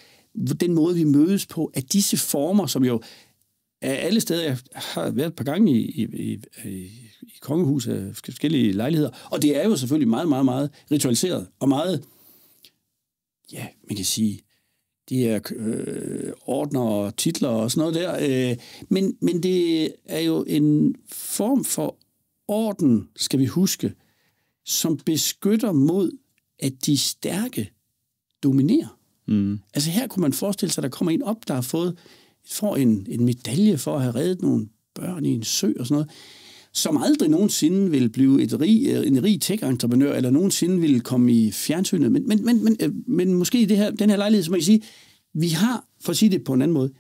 den måde, vi mødes på, at disse former, som jo alle steder, jeg har været et par gange i, i, i, i i kongehuset, øh, forskellige lejligheder. Og det er jo selvfølgelig meget, meget, meget ritualiseret, og meget, ja, man kan sige, de er øh, ordner og titler og sådan noget der. Øh, men, men det er jo en form for orden, skal vi huske, som beskytter mod, at de stærke dominerer. Mm. Altså her kunne man forestille sig, at der kommer en op, der har fået får en, en medalje for at have reddet nogle børn i en sø og sådan noget som aldrig nogensinde vil blive et rig, øh, en rig tech-entreprenør, eller nogensinde vil komme i fjernsynet. Men, men, men, men, øh, men måske i det her, den her lejlighed, så jeg kan sige, vi har, for at sige det på en anden måde,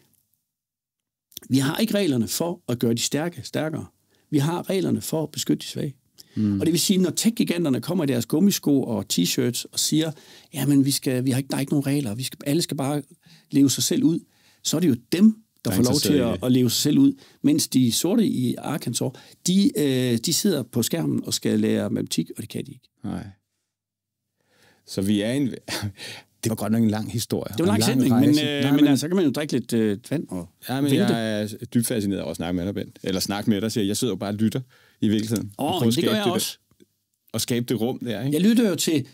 vi har ikke reglerne for at gøre de stærke stærkere. Vi har reglerne for at beskytte de svage. Mm. Og det vil sige, når tech kommer i deres gummisko og t-shirts og siger, jamen vi skal, vi har ikke, der er ikke nogen regler, vi skal, alle skal bare leve sig selv ud, så er det jo dem, der får lov til at, at leve sig selv ud, mens de sorte i Arkansas, de, øh, de sidder på skærmen og skal lære matematik, og det kan de ikke. Nej. Så vi er en... Det var godt nok en lang historie. Det var en lang, lang sætning, men, øh, Nej, men, men altså, så kan man jo drikke lidt øh, vand og ja, men vente. Jeg er dybt fascineret over at snakke med dig, Bent. Eller snakke med dig, siger jeg. sidder jo bare og lytter i virkeligheden. Åh, oh, det gør jeg det også. og skabe det rum der, ikke? Jeg lytter jo til...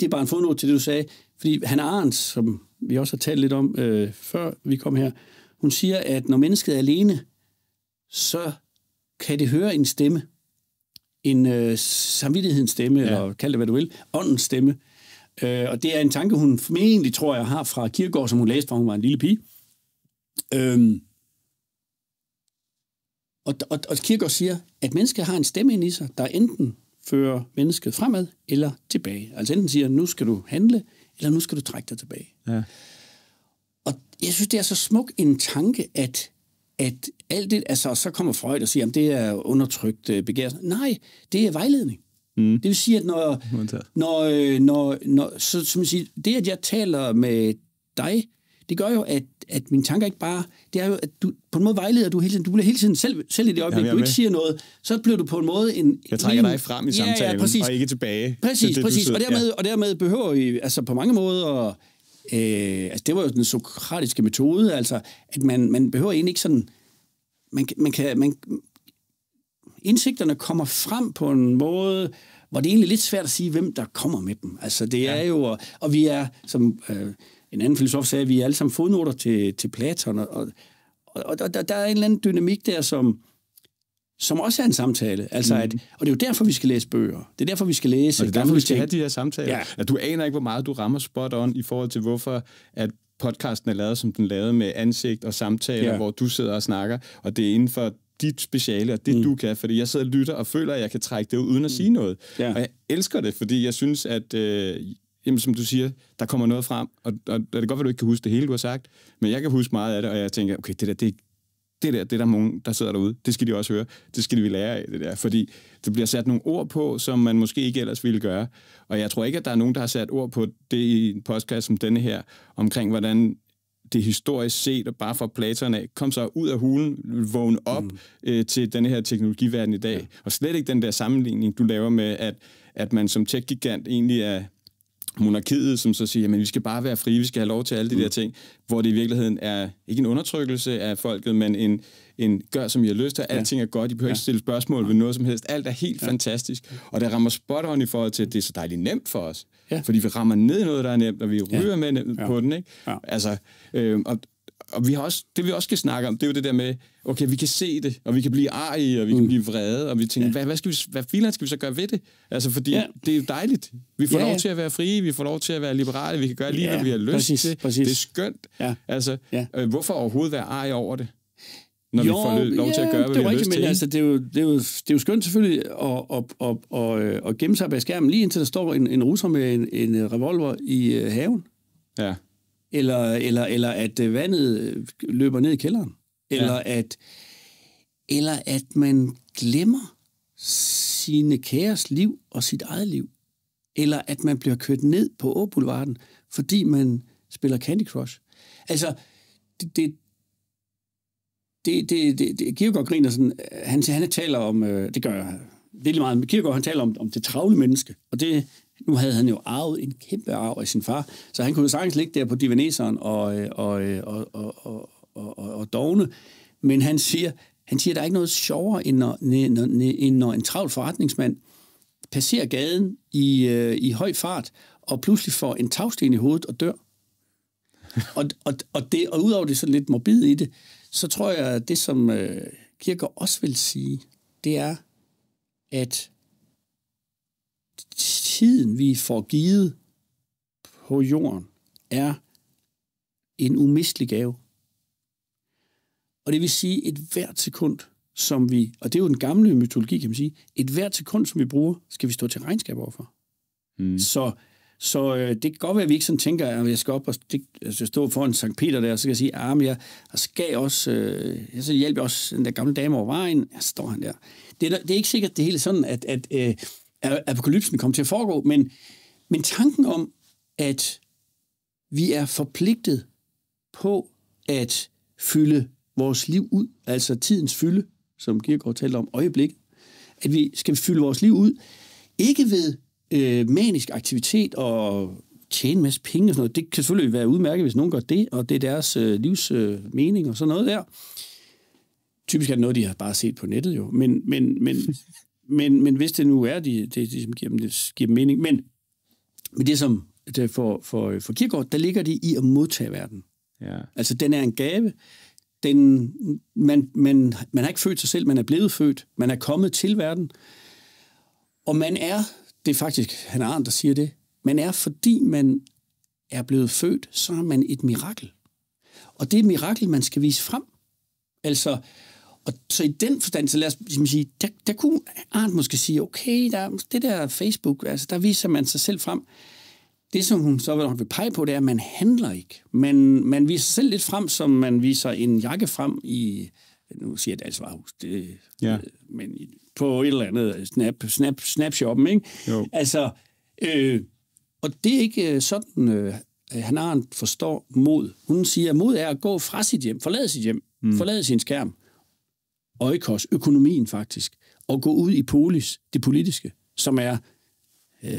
Det er bare en fodnote til det, du sagde. Fordi han Arns, som vi også har talt lidt om øh, før vi kom her, hun siger, at når mennesket er alene, så kan det høre en stemme, en øh, samvittighedens stemme, ja. eller kald det, hvad du vil, åndens stemme. Øh, og det er en tanke, hun formentlig, tror jeg, har fra Kirkegaard, som hun læste, da hun var en lille pige. Øh, og, og, og Kirkegaard siger, at mennesket har en stemme ind i sig, der enten fører mennesket fremad eller tilbage. Altså enten siger, nu skal du handle, eller nu skal du trække dig tilbage. Ja. Jeg synes, det er så smuk en tanke, at, at alt det, altså så kommer Freud og siger, at det er undertrykt øh, begær. Nej, det er vejledning. Mm. Det vil sige, at når, når, øh, når, når så, som siger, det, at jeg taler med dig, det gør jo, at, at mine tanker ikke bare... Det er jo, at du, på en måde vejleder du hele tiden. Du bliver hele tiden selv, selv i det øjeblik, Jamen, du ikke siger noget. Så bliver du på en måde en... Jeg trækker dig frem i samtalen, ja, ja, og ikke tilbage. Præcis, til det, præcis. og, dermed, ja. og dermed behøver I altså på mange måder Øh, altså, det var jo den sokratiske metode, altså, at man, man behøver egentlig ikke sådan... Man, man kan, man, indsigterne kommer frem på en måde, hvor det er egentlig lidt svært at sige, hvem der kommer med dem. Altså, det ja. er jo... Og, og vi er, som øh, en anden filosof sagde, vi er alle sammen fodnoter til, til Platon, og, og, og der, der er en eller anden dynamik der, som som også er en samtale. Altså at, mm. og det er jo derfor, vi skal læse bøger. Det er derfor, vi skal læse. Og det er derfor, vi skal have de her samtaler. Ja. Ja, du aner ikke, hvor meget du rammer spot on i forhold til, hvorfor at podcasten er lavet, som den er lavet med ansigt og samtaler, ja. hvor du sidder og snakker, og det er inden for dit speciale, og det mm. du kan, fordi jeg sidder og lytter og føler, at jeg kan trække det ud uden at mm. sige noget. Ja. Og jeg elsker det, fordi jeg synes, at øh, jamen, som du siger, der kommer noget frem, og, og, og det er godt, at du ikke kan huske det hele, du har sagt, men jeg kan huske meget af det, og jeg tænker, okay, det der, det, det der, det der mange, der sidder derude. Det skal de også høre. Det skal de lære af, det der. Fordi der bliver sat nogle ord på, som man måske ikke ellers ville gøre. Og jeg tror ikke, at der er nogen, der har sat ord på det i en podcast som denne her, omkring hvordan det historisk set, og bare fra Platon af, kom så ud af hulen, vågn op mm. øh, til den her teknologiverden i dag. Ja. Og slet ikke den der sammenligning, du laver med, at, at man som tech-gigant egentlig er monarkiet, som så siger, at vi skal bare være frie, vi skal have lov til alle de mm. der ting, hvor det i virkeligheden er ikke en undertrykkelse af folket, men en, en gør, som I har lyst til, alting ja. er godt, I behøver ja. ikke stille spørgsmål ja. ved noget som helst, alt er helt ja. fantastisk, og det rammer spot on i forhold til, at det er så dejligt nemt for os, ja. fordi vi rammer ned i noget, der er nemt, og vi ryger ja. med ja. på den, ikke? Ja. Altså, øh, og, og vi har også, det vi også skal snakke om, det er jo det der med, okay, vi kan se det, og vi kan blive arige, og vi mm. kan blive vrede, og vi tænker, ja. hvad, hvad, skal vi, hvad filan skal vi så gøre ved det? Altså, fordi ja. det er jo dejligt. Vi får ja, lov til at være frie, vi får lov til at være liberale, vi kan gøre lige, ja, hvad vi har lyst præcis, til. Præcis. Det er skønt. Ja. Altså, ja. Øh, hvorfor overhovedet være arige over det? når jo, vi får lov ja, til at gøre, hvad det vi har rigtigt, lyst til. Men, altså, det, er jo, det, er jo, det er jo skønt selvfølgelig at, at, at, at, øh, at gemme sig bag skærmen, lige indtil der står en, en russer med en, en revolver i øh, haven. Ja eller, eller, eller at øh, vandet øh, løber ned i kælderen, eller, ja. at, eller at man glemmer sine kæres liv og sit eget liv, eller at man bliver kørt ned på Åboulevarden, fordi man spiller Candy Crush. Altså, det, det, det, det, det, det Kierkegaard griner sådan, øh, han, han taler om, øh, det gør jeg, det er lige meget, Kierkegaard han taler om, om det travle menneske, og det nu havde han jo arvet en kæmpe arv af sin far, så han kunne sagtens ligge der på divaneseren og, øh, og, øh, og, og, og, og, og, og dogne. Men han siger, han siger, der er ikke noget sjovere, end når, når, når, når en travl forretningsmand passerer gaden i, øh, i høj fart, og pludselig får en tagsten i hovedet og dør. og, og, og, det, og udover det så lidt morbid i det, så tror jeg, at det, som øh, Kirker også vil sige, det er, at tiden, vi får givet på jorden, er en umistelig gave. Og det vil sige, et hvert sekund, som vi, og det er jo den gamle mytologi, kan man sige, et hvert sekund, som vi bruger, skal vi stå til regnskab overfor. Mm. Så, så øh, det kan godt være, at vi ikke sådan tænker, at jeg skal op og det, altså, stå foran Sankt Peter der, og så kan jeg sige, at jeg, jeg skal også, øh, jeg så hjælper også den der gamle dame over vejen. jeg står han der. Det er, det er ikke sikkert, det hele sådan, at, at øh, apokalypsen kom til at foregå, men, men tanken om, at vi er forpligtet på at fylde vores liv ud, altså tidens fylde, som Kierkegaard talte om øjeblik, at vi skal fylde vores liv ud, ikke ved øh, manisk aktivitet og tjene en masse penge og sådan noget. Det kan selvfølgelig være udmærket, hvis nogen gør det, og det er deres øh, livs øh, mening og sådan noget der. Typisk er det noget, de har bare set på nettet jo. Men, men, men, men, men hvis det nu er, det, det, det som giver, dem, det giver dem mening. Men, men det som det for, for, for Kirkegaard, der ligger det i at modtage verden. Ja. Altså, den er en gave. Den, man, man, man har ikke født sig selv, man er blevet født. Man er kommet til verden. Og man er, det er faktisk han Arndt, der siger det, man er, fordi man er blevet født, så er man et mirakel. Og det er et mirakel, man skal vise frem. Altså, og så i den forstand, så lad os ligesom sige, der, der kunne Arndt måske sige, okay, der, det der Facebook, altså der viser man sig selv frem. Det, som hun så vil pege på, det er, at man handler ikke. Man, man viser sig selv lidt frem, som man viser en jakke frem i, nu siger jeg altså, hus, det, ja. men på et eller andet snap, snap, snapshoppen, ikke? Jo. Altså, øh, og det er ikke øh, sådan, øh, han Arendt forstår mod. Hun siger, at mod er at gå fra sit hjem, forlade sit hjem, mm. forlade sin skærm, øjekost, økonomien faktisk, og gå ud i polis, det politiske, som er, øh,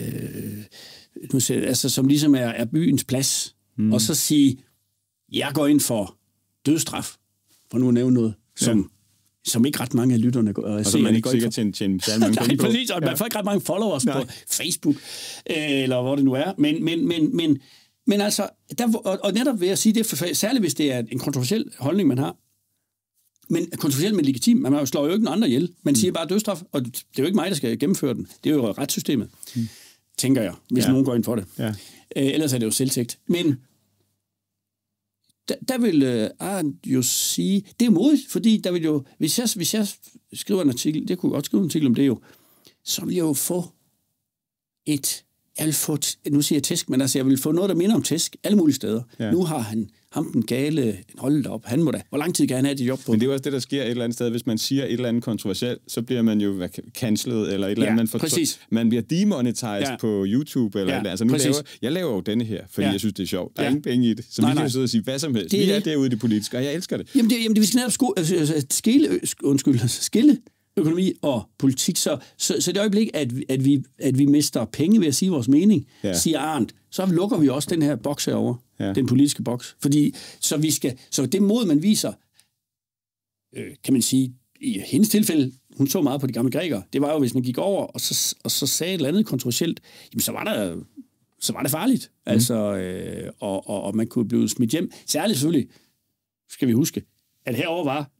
nu ser, altså, som ligesom er, er byens plads, mm. og så sige, jeg går ind for dødstraf, for nu at nævne noget, som ja som ikke ret mange af lytterne går øh, og som man ikke sikkert tjene, tjene særlig mange på. Præcis, og man får ikke ret mange followers Nej. på Facebook, øh, eller hvor det nu er. Men, men, men, men, men altså, der, og, og netop vil jeg sige det, for, særligt hvis det er en kontroversiel holdning, man har, men kontroversielt, men legitim. Man slår jo ikke nogen andre ihjel. Man mm. siger bare dødstraf, og det er jo ikke mig, der skal gennemføre den. Det er jo retssystemet, mm. tænker jeg, hvis ja. nogen går ind for det. Ja. Øh, ellers er det jo selvtægt. Men der, der vil øh, Arndt jo sige, det er modigt, fordi der vil jo, hvis jeg, hvis jeg skriver en artikel, det kunne godt skrive en artikel om det jo, så vil jeg jo få et, jeg vil få, nu siger jeg tæsk, men altså jeg vil få noget, der minder om tæsk, alle mulige steder. Ja. Nu har han ham den gale, hold da op, han må da, hvor lang tid kan han have det job på? Men det er jo også det, der sker et eller andet sted. Hvis man siger et eller andet kontroversielt, så bliver man jo cancelet, eller et eller andet, ja, man, får, præcis. man bliver demonetized ja. på YouTube, eller ja, et eller andet. Altså, nu præcis. laver, jeg laver jo denne her, fordi ja. jeg synes, det er sjovt. Der er ja. ingen penge i det, så nej, vi nej. kan sidde og sige hvad som helst. Det, vi er derude i det politiske, og jeg elsker det. Jamen, det, jamen det, vi skal netop sku, altså, altså, skille, undskyld, skille økonomi og politik. Så, så, så det øjeblik, at, at, vi, at vi mister penge ved at sige vores mening, ja. siger Arndt, så lukker vi også den her boks herover, ja. den politiske boks. Fordi, så, vi skal, så det mod, man viser, øh, kan man sige, i hendes tilfælde, hun så meget på de gamle grækere, det var jo, hvis man gik over, og så, og så sagde et eller andet kontroversielt, jamen så var der så var det farligt. Mm. Altså, øh, og, og, og man kunne blive smidt hjem. Særligt selvfølgelig, skal vi huske, at herover var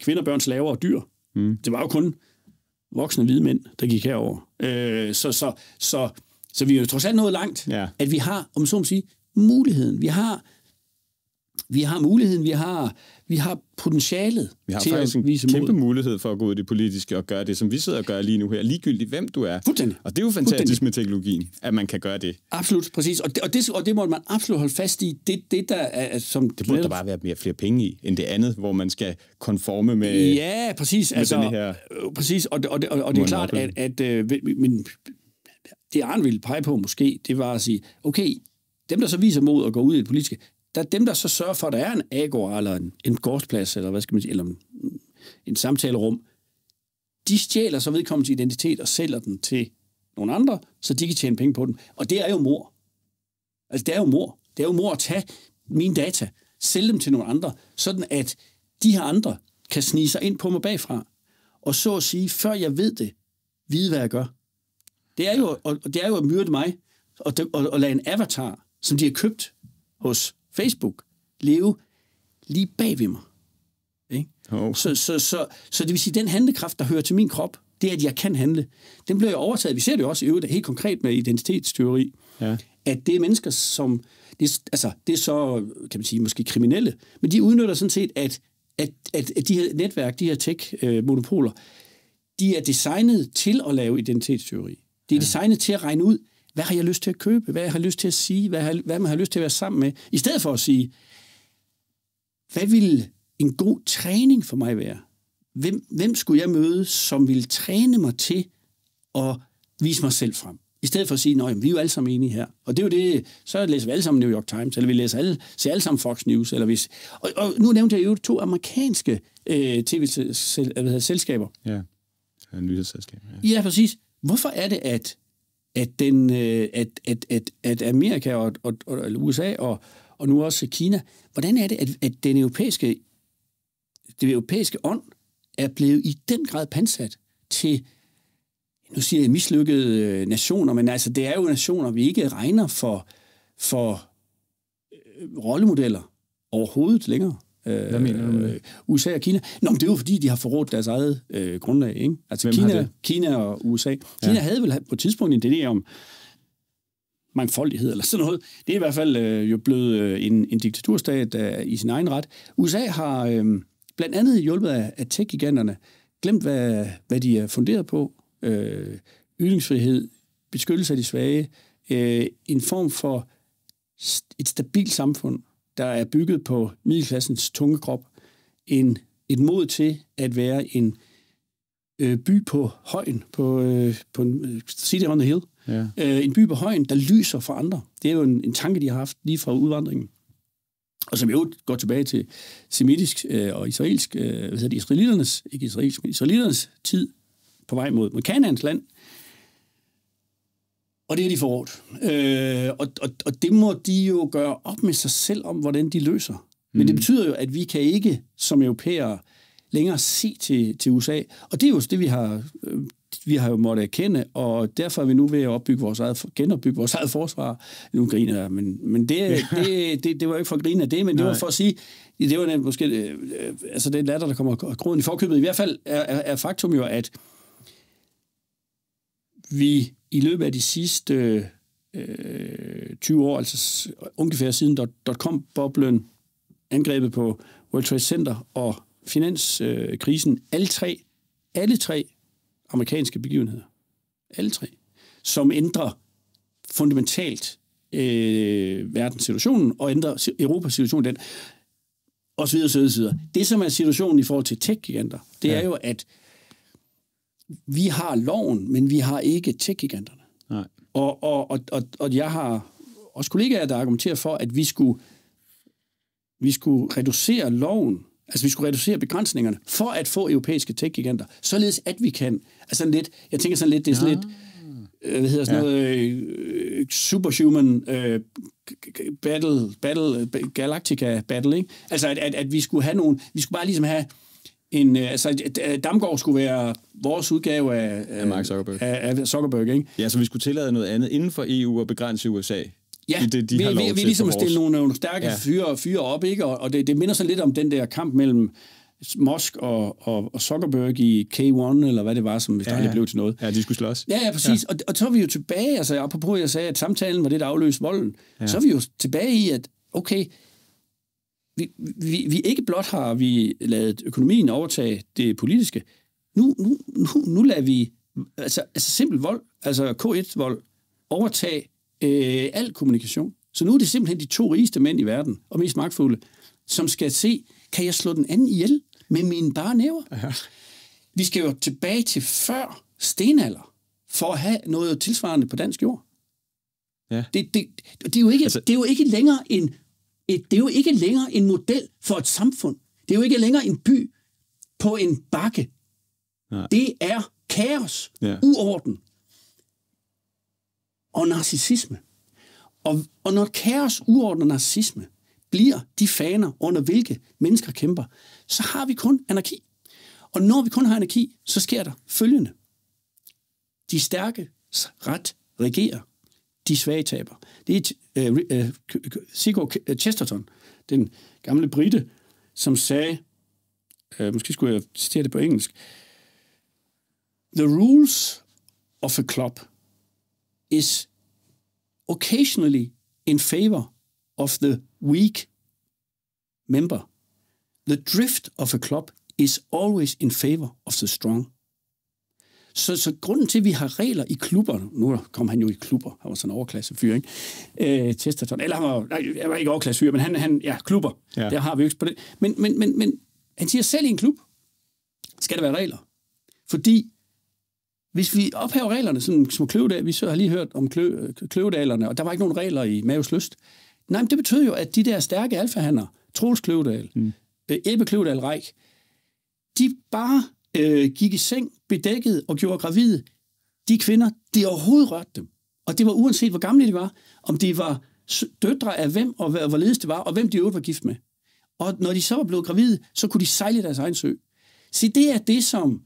kvinder, børn, slaver og dyr. Mm. Det var jo kun voksne hvide mænd, der gik herover. Øh, så, så, så, så vi er jo trods alt nået langt, ja. at vi har, om så må sige, muligheden. Vi har vi har muligheden, vi har, vi har potentialet vi har til faktisk at vise en kæmpe mod. mulighed for at gå ud i det politiske og gøre det, som vi sidder og gør lige nu her, ligegyldigt hvem du er. Fuldstændig. Og det er jo fantastisk Fuldtændig. med teknologien, at man kan gøre det. Absolut, præcis. Og det, og det, og det må man absolut holde fast i. Det, det, der er, som det burde der bare være mere flere penge i, end det andet, hvor man skal konforme med Ja, præcis. Med altså, her øh, præcis, og, og, og, og det er klart, at, at, øh, men, det Arne ville pege på måske, det var at sige, okay, dem, der så viser mod at gå ud i det politiske, der er dem, der så sørger for, at der er en agor, eller en, en gårdsplads, eller hvad skal man sige, eller en, en samtalerum, de stjæler så vedkommendes identitet og sælger den til nogle andre, så de kan tjene penge på den. Og det er jo mor. Altså, det er jo mor. Det er jo mor at tage mine data, sælge dem til nogle andre, sådan at de her andre kan snige sig ind på mig bagfra. Og så at sige, før jeg ved det, vide, hvad jeg gør. Det er jo, og det er jo at myrde mig, og, og, og lade en avatar, som de har købt hos Facebook leve lige bag ved mig. Ikke? Oh. Så, så, så, så det vil sige, den handlekraft, der hører til min krop, det er, at jeg kan handle, den bliver jo overtaget. Vi ser det jo også i øvrigt helt konkret med identitetsteori, ja. at det er mennesker, som... Det, altså, det er så, kan man sige, måske kriminelle, men de udnytter sådan set, at, at, at, at de her netværk, de her tech-monopoler, de er designet til at lave identitetsteori. De er ja. designet til at regne ud, hvad har jeg lyst til at købe? Hvad har jeg lyst til at sige? Hvad har, hvad man har lyst til at være sammen med? I stedet for at sige, hvad vil en god træning for mig være? Hvem, hvem skulle jeg møde, som ville træne mig til at vise mig selv frem? I stedet for at sige, at vi er jo alle sammen enige her. Og det er jo det, så læser vi alle sammen New York Times, eller vi læser alle, ser alle sammen Fox News. Eller hvis, og, og nu nævnte jeg jo to amerikanske øh, tv-selskaber. Ja, nyhedsselskaber. Ja. ja, præcis. Hvorfor er det, at at, den, øh, at, at, at, at Amerika og, og, og eller USA og, og nu også Kina, hvordan er det, at, at den europæiske, det europæiske ånd er blevet i den grad pansat til, nu siger jeg mislykkede øh, nationer, men altså det er jo nationer, vi ikke regner for, for øh, rollemodeller overhovedet længere. Hvad øh, mener du med det? Øh, USA og Kina. Nå, men det er jo fordi, de har forrådt deres eget øh, grundlag, ikke? Altså Hvem Kina, Kina og USA. Kina havde vel på et tidspunkt en idé om mangfoldighed eller sådan noget. Det er i hvert fald øh, jo blevet øh, en, en diktaturstat øh, i sin egen ret. USA har øh, blandt andet hjulpet af, af tech-giganterne glemt, hvad, hvad de er funderet på. Øh, ytringsfrihed, beskyttelse af de svage, øh, en form for st- et stabilt samfund der er bygget på middelklassens tunge krop, en, et mod til at være en øh, by på højen, på, øh, på en sige det, hedder, Ja. Øh, en by på højen, der lyser for andre. Det er jo en, en tanke, de har haft lige fra udvandringen. Og som jo går tilbage til semitisk øh, og israelsk, øh, hvad hedder det, israeliternes, ikke israelsk, men israeliternes tid på vej mod, mod Kanaans land. Og det er de forrådt. Øh, og, og, og det må de jo gøre op med sig selv om, hvordan de løser. Men mm. det betyder jo, at vi kan ikke som europæere længere se til, til USA. Og det er jo det, vi har, øh, vi har jo måttet erkende, og derfor er vi nu ved at opbygge vores eget, genopbygge vores eget forsvar. Nu griner jeg, men, men det, det, det, det var ikke for at grine af det, men Nej. det var for at sige, det var måske, øh, øh, altså det latter, der kommer gråden i forkøbet. I hvert fald er, er, er faktum jo, at vi i løbet af de sidste øh, 20 år, altså ungefær siden dot-com-boblen, angrebet på World Trade Center og finanskrisen, øh, alle tre, alle tre amerikanske begivenheder, alle tre, som ændrer fundamentalt øh, verdenssituationen og ændrer Europas situation den, og så videre, så videre. Det, som er situationen i forhold til tech det ja. er jo, at vi har loven, men vi har ikke tech-giganterne. Nej. Og, og, og, og, og jeg har også kollegaer, der argumenterer for, at vi skulle, vi skulle reducere loven, altså vi skulle reducere begrænsningerne, for at få europæiske tech-giganter, således at vi kan. Altså sådan lidt, jeg tænker sådan lidt, det er sådan ja. lidt, ah. øh, hvad hedder sådan ja. noget, øh, superhuman øh, battle, battle, Galactica battle, ikke? Altså, at, at, at vi skulle have nogle, vi skulle bare ligesom have, en, øh, altså, Damgaard skulle være vores udgave af, af Mark øh, Zuckerberg. Af, af Zuckerberg ikke? Ja, så vi skulle tillade noget andet inden for EU og begrænse USA. Ja, det, de vi, har vi, er ligesom at stille nogle, nogle stærke ja. fyre, fyre op, ikke? og, og det, det minder så lidt om den der kamp mellem Musk og, og, og Zuckerberg i K1, eller hvad det var, som hvis ja, ja. blev til noget. Ja, de skulle slås. Ja, ja præcis. Ja. Og, og så er vi jo tilbage, altså apropos, jeg sagde, at samtalen var det, der afløste volden, ja. så er vi jo tilbage i, at okay, vi, vi, vi ikke blot har vi lavet økonomien overtage det politiske, nu, nu, nu, nu lader vi altså, altså simpel vold, altså K1-vold, overtage øh, al kommunikation. Så nu er det simpelthen de to rigeste mænd i verden, og mest magtfulde, som skal se, kan jeg slå den anden ihjel med mine bare næver? Aha. Vi skal jo tilbage til før stenalder, for at have noget tilsvarende på dansk jord. Ja. Det, det, det, er jo ikke, altså, det er jo ikke længere en et, det er jo ikke længere en model for et samfund. Det er jo ikke længere en by på en bakke. Nej. Det er kaos, ja. uorden og narcissisme. Og, og når kaos, uorden og narcissisme bliver de faner, under hvilke mennesker kæmper, så har vi kun anarki. Og når vi kun har anarki, så sker der følgende. De stærke ret regerer de svage taber. Det er øh, øh, Sigurd øh, Chesterton, den gamle brite, som sagde, øh, måske skulle jeg citere det på engelsk, The rules of a club is occasionally in favor of the weak member. The drift of a club is always in favor of the strong. Så, så grunden til, at vi har regler i klubber, nu kom han jo i klubber, han var sådan en fyr, ikke? Øh, Chesterton, eller han var, nej, han var ikke fyr, men han, han ja, klubber, ja. der har vi jo ikke på det. Men, men, men, men han siger selv i en klub, skal der være regler. Fordi hvis vi ophæver reglerne, sådan som kløvedal, vi så har lige hørt om klø, øh, kløvedalerne, og der var ikke nogen regler i Maves Lyst. Nej, men det betød jo, at de der stærke alfahander, Troels Kløvedal, mm. Øh, Ebbe Kløvedal Reich, de bare øh, gik i seng, bedækket og gjorde gravide, de kvinder, det overhovedet rørte dem. Og det var uanset, hvor gamle de var, om de var døtre af hvem, og hvorledes det var, og hvem de øvrigt var gift med. Og når de så var blevet gravide, så kunne de sejle deres egen sø. Se, det er det, som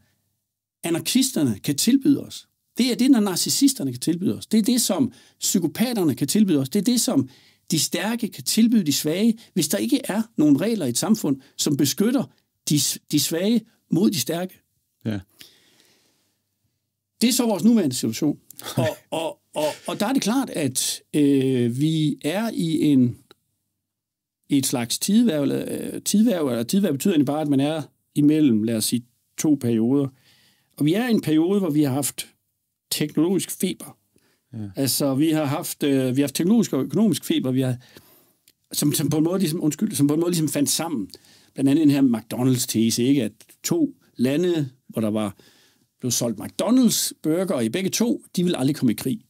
anarkisterne kan tilbyde os. Det er det, når narcissisterne kan tilbyde os. Det er det, som psykopaterne kan tilbyde os. Det er det, som de stærke kan tilbyde de svage, hvis der ikke er nogen regler i et samfund, som beskytter de, de svage mod de stærke. Ja. Det er så vores nuværende situation. Og, og, og, og der er det klart, at øh, vi er i en et slags tidværv, eller, øh, tidværv, eller tidværv betyder egentlig bare, at man er imellem, lad os sige, to perioder. Og vi er i en periode, hvor vi har haft teknologisk feber. Ja. Altså, vi har haft, øh, vi har haft teknologisk og økonomisk feber, vi har, som, som på en måde ligesom, undskyld, som på en måde ligesom fandt sammen blandt andet den her McDonald's-tese, ikke? at to lande, hvor der var blev solgt McDonald's burger i begge to, de ville aldrig komme i krig.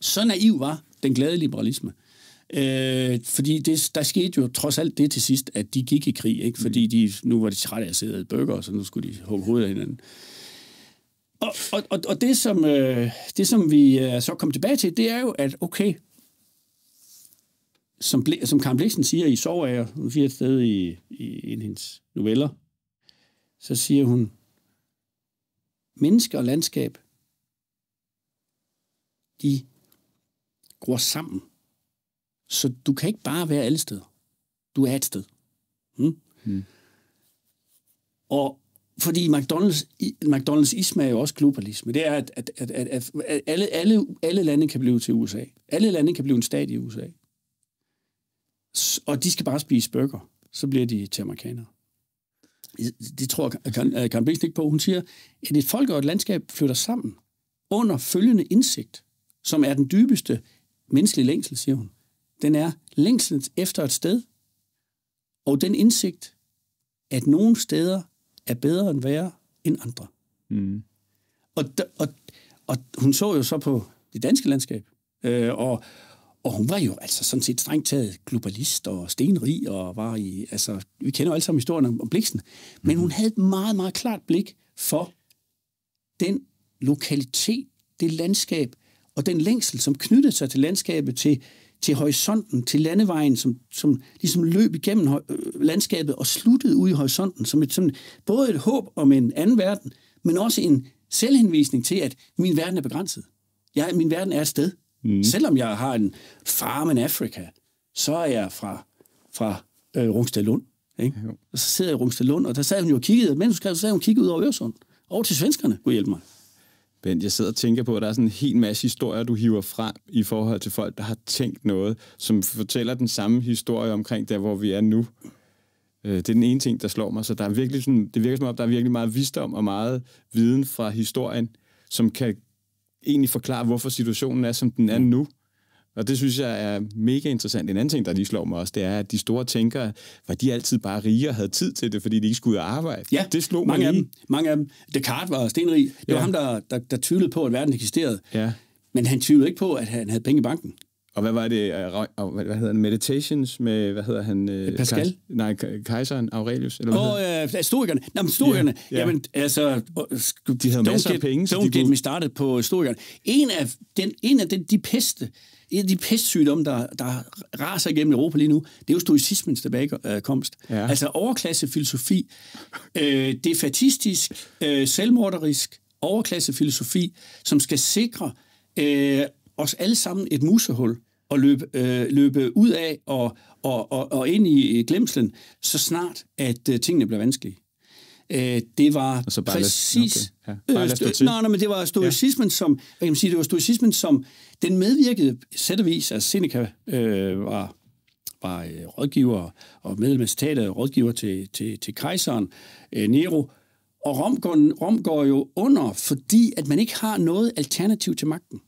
Så naiv var den glade liberalisme. Øh, fordi det, der skete jo trods alt det til sidst, at de gik i krig, ikke? Mm. fordi de, nu var de trætte af at sidde burger, så nu skulle de hugge hovedet af hinanden. Og, og, og, og det, som, øh, det, som vi øh, så kom tilbage til, det er jo, at okay, som, som Karen Bliksen siger i Sovager, hun siger et sted i, i en af hendes noveller, så siger hun, mennesker og landskab, de gror sammen. Så du kan ikke bare være alle steder. Du er et sted. Hmm? Hmm. Og fordi McDonald's, McDonald's isme er jo også globalisme. Det er, at, at, at, at alle, alle, alle lande kan blive til USA. Alle lande kan blive en stat i USA og de skal bare spise burger. Så bliver de til amerikanere. Det tror Karen Blixen ikke på. Hun siger, at et folk og et landskab flytter sammen under følgende indsigt, som er den dybeste menneskelige længsel, siger hun. Den er længslen efter et sted, og den indsigt, at nogle steder er bedre end værre end andre. Mm. Og, og, og hun så jo så på det danske landskab, øh, og, og hun var jo altså sådan set strengt taget globalist og stenrig, og var i, altså, vi kender jo alle sammen historien om, Bliksen, men mm. hun havde et meget, meget klart blik for den lokalitet, det landskab, og den længsel, som knyttede sig til landskabet, til, til horisonten, til landevejen, som, som ligesom løb igennem øh, landskabet og sluttede ud i horisonten, som et, sådan, både et håb om en anden verden, men også en selvhenvisning til, at min verden er begrænset. Jeg, min verden er et sted. Mm. Selvom jeg har en farm in Africa, så er jeg fra, fra øh, Rungsted Lund. Ikke? Og så sidder jeg i Rungsted Lund, og der sad hun jo og kiggede, mens hun skrev, så sad hun kiggede ud over Øresund. Over til svenskerne, kunne hjælpe mig. Ben, jeg sidder og tænker på, at der er sådan en hel masse historier, du hiver frem i forhold til folk, der har tænkt noget, som fortæller den samme historie omkring der, hvor vi er nu. Øh, det er den ene ting, der slår mig. Så der er virkelig sådan, det virker som om, der er virkelig meget visdom og meget viden fra historien, som kan egentlig forklare, hvorfor situationen er, som den er nu. Og det synes jeg er mega interessant. En anden ting, der lige slår mig også, det er, at de store tænkere, var de altid bare rige og havde tid til det, fordi de ikke skulle ud og arbejde. Ja, det slog mange mig af dem. Mange af dem. Descartes var stenrig. Det ja. var ham, der, der, der tvivlede på, at verden eksisterede. Ja. Men han tvivlede ikke på, at han havde penge i banken. Og hvad var det? Øh, hvad hedder han? Meditations med, hvad hedder han? Øh, øh, Pascal? Kejs, nej, kejseren Aurelius? Eller hvad oh, øh, historikerne. Nå, men historikerne. Yeah, yeah. Jamen, altså... De havde masser get, af penge. Don't de get me started på historikerne. En af, den, en af den, de peste, en af de pestsygdomme, der, der raser igennem Europa lige nu, det er jo stoicismens tilbagekomst. Ja. Altså overklassefilosofi, øh, defatistisk, øh, selvmorderisk overklassefilosofi, som skal sikre øh, os alle sammen et musehul at løbe, øh, løbe ud af og, og, og, og ind i glemslen, så snart at øh, tingene blev vanskelige. Øh, det var altså bare præcis... Okay. Ja. Øh, nej, nej, men det var stoicismen, ja. som, hvad kan man sige, det var stoicismen, som den medvirkede at altså Seneca øh, var var øh, rådgiver og medlem af statet, rådgiver til, til, til kejseren øh, Nero. Og Rom går, Rom går jo under, fordi at man ikke har noget alternativ til magten.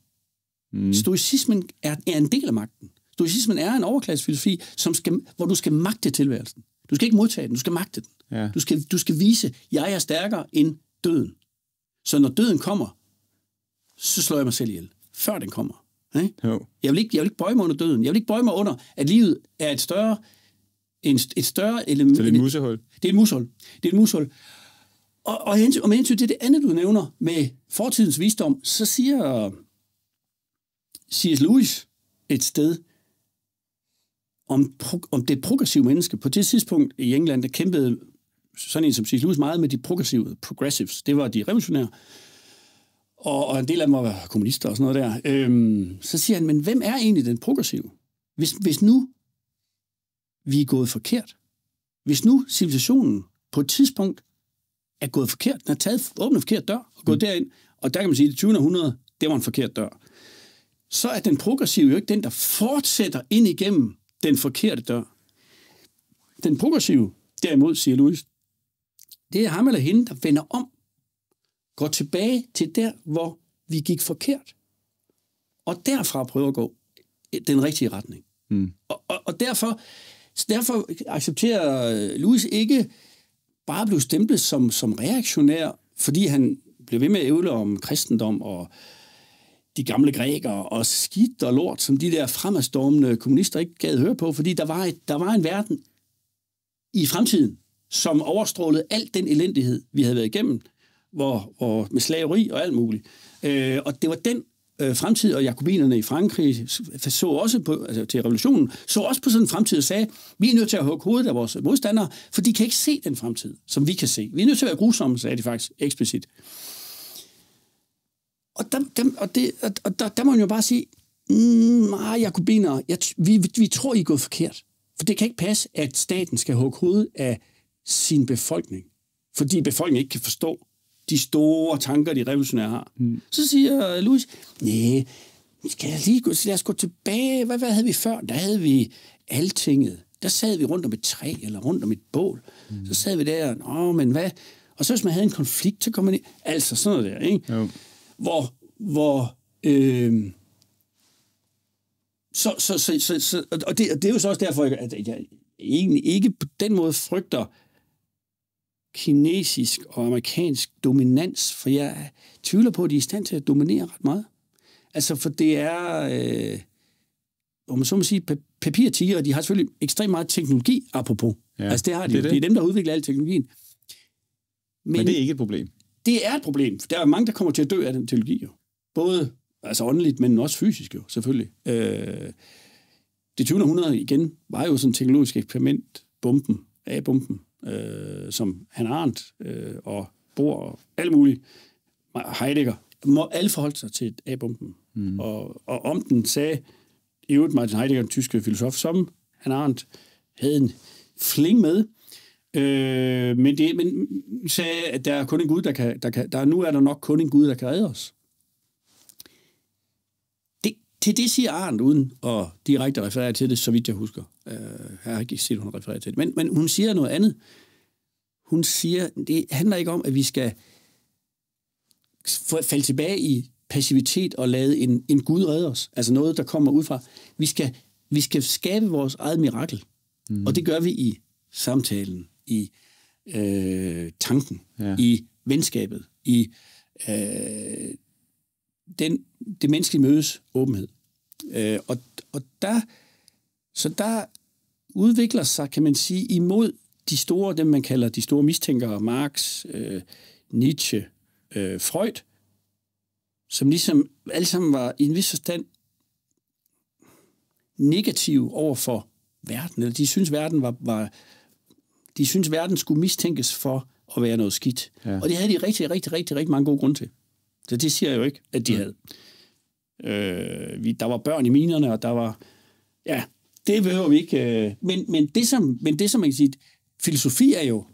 Mm. Stoicismen er, er en del af magten. Stoicismen er en overklassefilosofi, som skal, hvor du skal magte tilværelsen. Du skal ikke modtage den, du skal magte den. Ja. Du, skal, du skal vise, at jeg er stærkere end døden. Så når døden kommer, så slår jeg mig selv ihjel. Før den kommer. Ikke? Jo. Jeg, vil ikke, jeg vil ikke bøje mig under døden. Jeg vil ikke bøje mig under, at livet er et større, en, et større element. Så det er et musehul? Det er et musehul. Det er et musehul. Og, og, hensyn, og med hensyn til det andet, du nævner med fortidens visdom, så siger C.S. Lewis et sted om, om det progressive menneske. På det tidspunkt i England, der kæmpede sådan en som C.S. Lewis meget med de progressive, progressives. Det var de revolutionære. Og, og en del af dem var kommunister og sådan noget der. Øhm, så siger han, men hvem er egentlig den progressive? Hvis, hvis nu vi er gået forkert, hvis nu civilisationen på et tidspunkt er gået forkert, den har taget, åbnet forkert dør og gået mm. derind, og der kan man sige, at det 20. århundrede, det var en forkert dør så er den progressive jo ikke den, der fortsætter ind igennem den forkerte dør. Den progressive, derimod, siger Louis, det er ham eller hende, der vender om, går tilbage til der, hvor vi gik forkert, og derfra prøver at gå den rigtige retning. Mm. Og, og, og derfor, derfor accepterer Louis ikke bare at blive stemplet som, som reaktionær, fordi han blev ved med at ævle om kristendom og øh, de gamle grækere og skidt og lort, som de der fremadstormende kommunister ikke gad høre på, fordi der var, et, der var en verden i fremtiden, som overstrålede alt den elendighed, vi havde været igennem, hvor, hvor, med slaveri og alt muligt. Øh, og det var den øh, fremtid, og jakobinerne i Frankrig så også på, altså til revolutionen, så også på sådan en fremtid og sagde, vi er nødt til at hugge hovedet af vores modstandere, for de kan ikke se den fremtid, som vi kan se. Vi er nødt til at være grusomme, sagde de faktisk eksplicit og, dem, dem, og, det, og, der, der må man jo bare sige, mm, nej, mm, jakobiner, jeg, vi, vi tror, I er gået forkert. For det kan ikke passe, at staten skal hugge hovedet af sin befolkning, fordi befolkningen ikke kan forstå de store tanker, de revolutionære har. Mm. Så siger Louis, nej, skal jeg lige gå, så lad os gå tilbage. Hvad, hvad havde vi før? Der havde vi altinget. Der sad vi rundt om et træ eller rundt om et bål. Mm. Så sad vi der, åh, men hvad? Og så hvis man havde en konflikt, så kom man ind. Altså sådan noget der, ikke? Jo hvor, hvor øh, så, så, så, så, så, og, det, og det er jo så også derfor, at jeg egentlig ikke på den måde frygter kinesisk og amerikansk dominans, for jeg tvivler på, at de er i stand til at dominere ret meget. Altså, for det er, øh, om man så må sige, papirtiger, de har selvfølgelig ekstremt meget teknologi, apropos. Ja, altså, det har de. Det er, det. det er dem, der udvikler al teknologien. Men, Men det er ikke et problem det er et problem. der er mange, der kommer til at dø af den teologi jo. Både altså åndeligt, men også fysisk jo, selvfølgelig. Øh, det 20. århundrede igen var jo sådan et teknologisk eksperiment, bomben, A-bomben, øh, som han Arndt øh, og Bohr og alt muligt, Heidegger, må alle forholde sig til A-bomben. Mm. Og, og om den sagde, i øvrigt Martin Heidegger, den tyske filosof, som han Arndt havde en fling med, Øh, men, det, men sagde, at der er kun en Gud, der kan, der kan der, nu er der nok kun en Gud, der kan redde os. Det, til det siger Arndt, uden at direkte referere til det, så vidt jeg husker. Øh, jeg har ikke set, hun refererer til det. Men, men hun siger noget andet. Hun siger, det handler ikke om, at vi skal falde tilbage i passivitet og lade en, en Gud redde os. Altså noget, der kommer ud fra. Vi skal, vi skal skabe vores eget mirakel. Mm. Og det gør vi i samtalen i øh, tanken, ja. i venskabet, i øh, den, det menneskelige mødes åbenhed. Øh, og, og der, så der udvikler sig, kan man sige, imod de store, dem man kalder de store mistænkere, Marx, øh, Nietzsche, øh, Freud, som ligesom alle sammen var i en vis forstand negative over for verden, eller de synes verden var, var de synes verden skulle mistænkes for at være noget skidt. Ja. Og det havde de rigtig, rigtig, rigtig, rigtig mange gode grunde til. Så det siger jeg jo ikke, at de ja. Mm. havde. Øh, vi, der var børn i minerne, og der var... Ja, det behøver vi ikke. Øh. Men, men, det som, men det, som man kan sige, filosofi er jo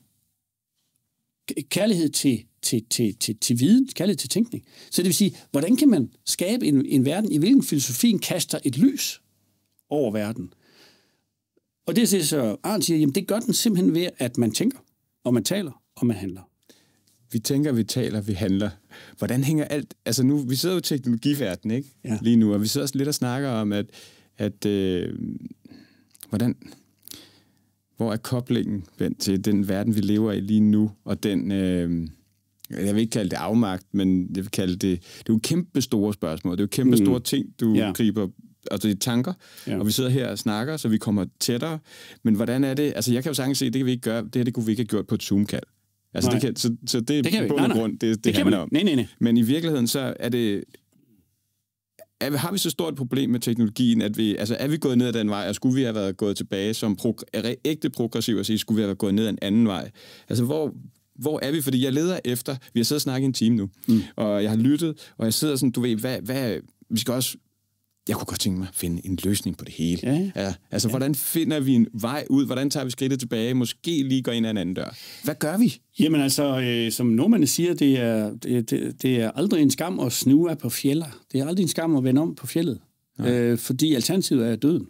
kærlighed til, til, til, til, til viden, kærlighed til tænkning. Så det vil sige, hvordan kan man skabe en, en verden, i hvilken filosofien kaster et lys over verden? Og det er så Arne siger, jamen det gør den simpelthen ved, at man tænker, og man taler, og man handler. Vi tænker, vi taler, vi handler. Hvordan hænger alt... Altså nu, vi sidder jo i teknologiverdenen, ikke? Ja. Lige nu, og vi sidder også lidt og snakker om, at, at øh, hvordan... Hvor er koblingen vendt til den verden, vi lever i lige nu, og den... Øh, jeg vil ikke kalde det afmagt, men jeg vil kalde det, det er jo kæmpe store spørgsmål. Det er jo kæmpe mm. store ting, du ja. griber altså de tanker, ja. og vi sidder her og snakker, så vi kommer tættere. Men hvordan er det? Altså, jeg kan jo sagtens se, det kan vi ikke gøre. Det her, det kunne vi ikke have gjort på et Zoom-kald. Altså, det kan, så, så det, det kan på en grund, det, det, det kan man om. Nej, nej, nej. Men i virkeligheden, så er det... Er, har vi så stort et problem med teknologien, at vi, altså er vi gået ned ad den vej, og skulle vi have været gået tilbage som prog- ægte progressiv og sige, skulle vi have været gået ned ad en anden vej? Altså, hvor, hvor er vi? Fordi jeg leder efter, vi har siddet og snakket en time nu, mm. og jeg har lyttet, og jeg sidder sådan, du ved, hvad, hvad, vi skal også jeg kunne godt tænke mig at finde en løsning på det hele. Ja. Ja, altså, ja. hvordan finder vi en vej ud? Hvordan tager vi skridtet tilbage? Måske lige går ind ad en anden dør. Hvad gør vi? Jamen altså, øh, som nordmændene siger, det er, det, det, det er aldrig en skam at af på fjeller. Det er aldrig en skam at vende om på fjellet. Nej. Øh, fordi alternativet er døden.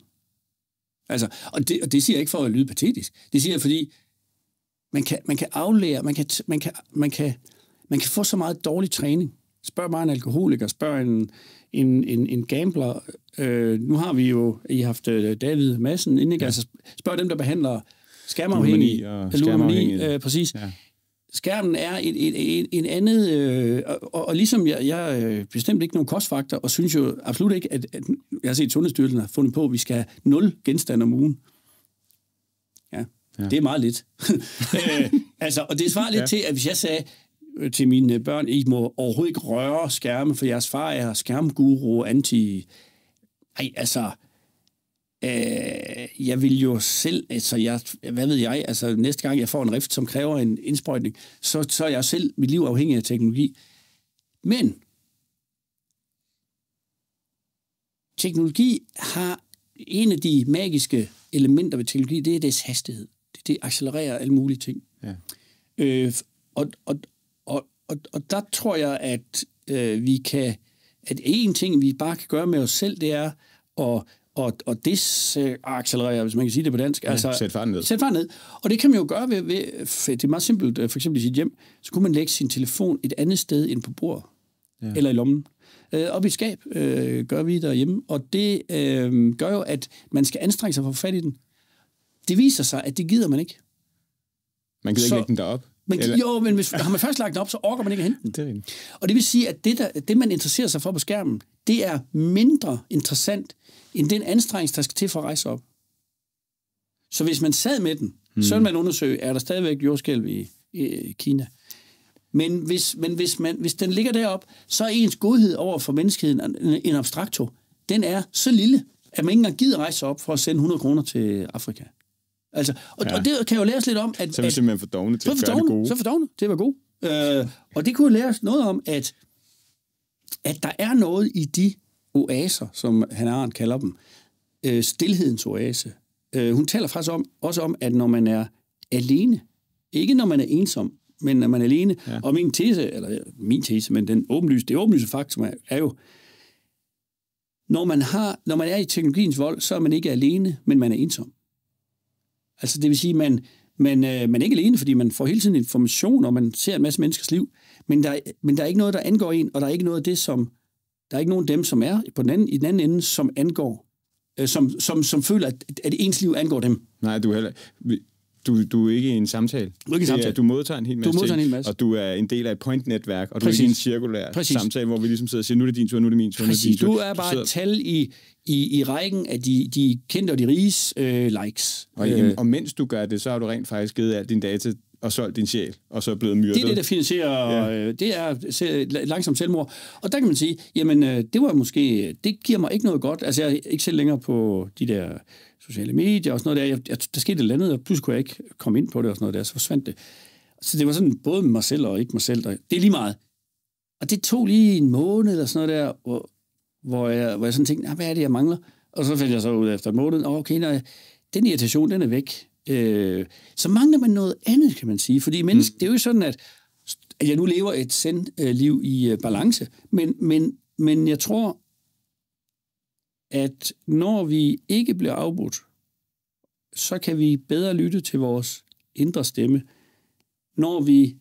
Altså, og det, og det siger jeg ikke for at lyde patetisk. Det siger jeg, fordi man kan, man kan aflære, man kan, man, kan, man, kan, man kan få så meget dårlig træning, Spørg bare en alkoholiker, spørg en, en, en, en gambler. Øh, nu har vi jo, I har haft øh, David Madsen inde, ikke? Ja. Altså, spørg dem, der behandler skærmafhængige. Og skærmafhængige. Øh, præcis. Ja. Skærmen er et, et, et, en andet, øh, og, og ligesom jeg, jeg øh, bestemt ikke nogen kostfaktor, og synes jo absolut ikke, at, at jeg har set Sundhedsstyrelsen har fundet på, at vi skal have nul genstande om ugen. Ja, ja. det er meget lidt. øh, altså, og det svarer lidt ja. til, at hvis jeg sagde, Øh, til mine børn, I må overhovedet ikke røre skærme, for jeres far er skærmguru anti... Ej, altså, øh, jeg vil jo selv, altså jeg, hvad ved jeg, altså næste gang jeg får en rift, som kræver en indsprøjtning, så, så er jeg selv mit liv afhængig af teknologi. Men teknologi har en af de magiske elementer ved teknologi, det er dets hastighed. Det, det accelererer alle mulige ting. Ja. Øh, og, og, og, og der tror jeg, at øh, vi kan, at en ting, vi bare kan gøre med os selv, det er at og, og det accelererer, hvis man kan sige det på dansk. Ja, altså, sæt farten ned. Sæt farten ned. Og det kan man jo gøre ved, ved, det er meget simpelt, øh, for eksempel i sit hjem, så kunne man lægge sin telefon et andet sted end på bordet, ja. eller i lommen. Øh, op i skab øh, gør vi derhjemme, og det øh, gør jo, at man skal anstrenge sig for at få fat i den. Det viser sig, at det gider man ikke. Man gider så, ikke lægge den derop? Men, Eller... Jo, men hvis, har man først lagt den op, så orker man ikke at hente den. Det er... Og det vil sige, at det, der, det, man interesserer sig for på skærmen, det er mindre interessant, end den anstrengelse, der skal til for at rejse op. Så hvis man sad med den, mm. så ville hmm. man undersøge, er der stadigvæk jordskælv i, i, i Kina? Men, hvis, men hvis, man, hvis den ligger derop, så er ens godhed over for menneskeheden en, en abstrakto. Den er så lille, at man ikke engang gider rejse op for at sende 100 kroner til Afrika. Altså, og, ja. og det kan jeg jo læres lidt om, at... Så er vi simpelthen for dogne til at gøre det gode. Så for dogne til at være gode. Øh, og det kunne læres noget om, at, at der er noget i de oaser, som han Arendt kalder dem. Øh, stilhedens oase. Øh, hun taler faktisk om, også om, at når man er alene, ikke når man er ensom, men når man er alene, ja. og min tese, eller min tese, men den åbenlyse, det åbenlyse faktum er, er jo, når man, har, når man er i teknologiens vold, så er man ikke alene, men man er ensom. Altså det vil sige, man, man, øh, man er ikke alene, fordi man får hele tiden information, og man ser en masse menneskers liv, men der, men der er ikke noget, der angår en, og der er ikke noget af det, som, der er ikke nogen af dem, som er på den anden, i den anden ende, som angår, øh, som, som, som føler, at, at ens liv angår dem. Nej, du heller du, du er ikke i en samtale. Du er ikke i en samtale. Er, du modtager en hel masse du modtager ting, en hel masse. og du er en del af et point-netværk, og Præcis. du er i en cirkulær Præcis. samtale, hvor vi ligesom sidder og siger, nu er det din tur, nu er det min tur, Præcis. nu er det din tur. Du er bare du et tal i, i, i rækken af de, de kendte og de riges øh, likes. Og, øh. Øhm. og mens du gør det, så har du rent faktisk givet al din data og solgt din sjæl, og så er blevet myrdet. Det er det, der finansierer, ja. øh, det er langsomt selvmord. Og der kan man sige, jamen øh, det var måske, det giver mig ikke noget godt. Altså jeg er ikke selv længere på de der sociale medier og sådan noget der. Jeg, jeg, der skete et eller andet, og pludselig kunne jeg ikke komme ind på det og sådan noget der, så forsvandt det. Så det var sådan både mig selv og ikke mig selv. Der, det er lige meget. Og det tog lige en måned eller sådan noget der, hvor, hvor, jeg, hvor jeg sådan tænkte, ah, hvad er det, jeg mangler? Og så fandt jeg så ud efter en måned, oh, okay, nej, den irritation, den er væk. Øh, så mangler man noget andet, kan man sige. Fordi menneske, mm. det er jo sådan, at, at jeg nu lever et sendt liv i øh, balance. Men, men, men jeg tror, at når vi ikke bliver afbrudt, så kan vi bedre lytte til vores indre stemme. Når vi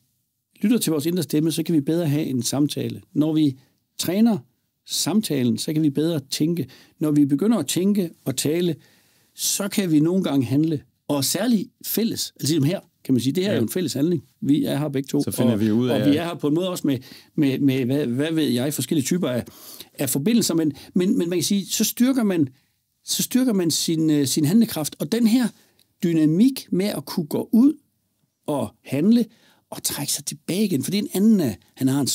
lytter til vores indre stemme, så kan vi bedre have en samtale. Når vi træner samtalen, så kan vi bedre tænke. Når vi begynder at tænke og tale, så kan vi nogle gange handle. Og særligt fælles, altså ligesom her, kan man sige. Det her ja. er jo en fælles handling. Vi er her begge to. Så finder og, vi ud af... Og vi er her på en måde også med, med, med hvad, hvad ved jeg, forskellige typer af, af forbindelser, men, men, men man kan sige, så styrker man, så styrker man sin, øh, sin handlekraft. Og den her dynamik med at kunne gå ud og handle og trække sig tilbage igen, for det er en anden, han har en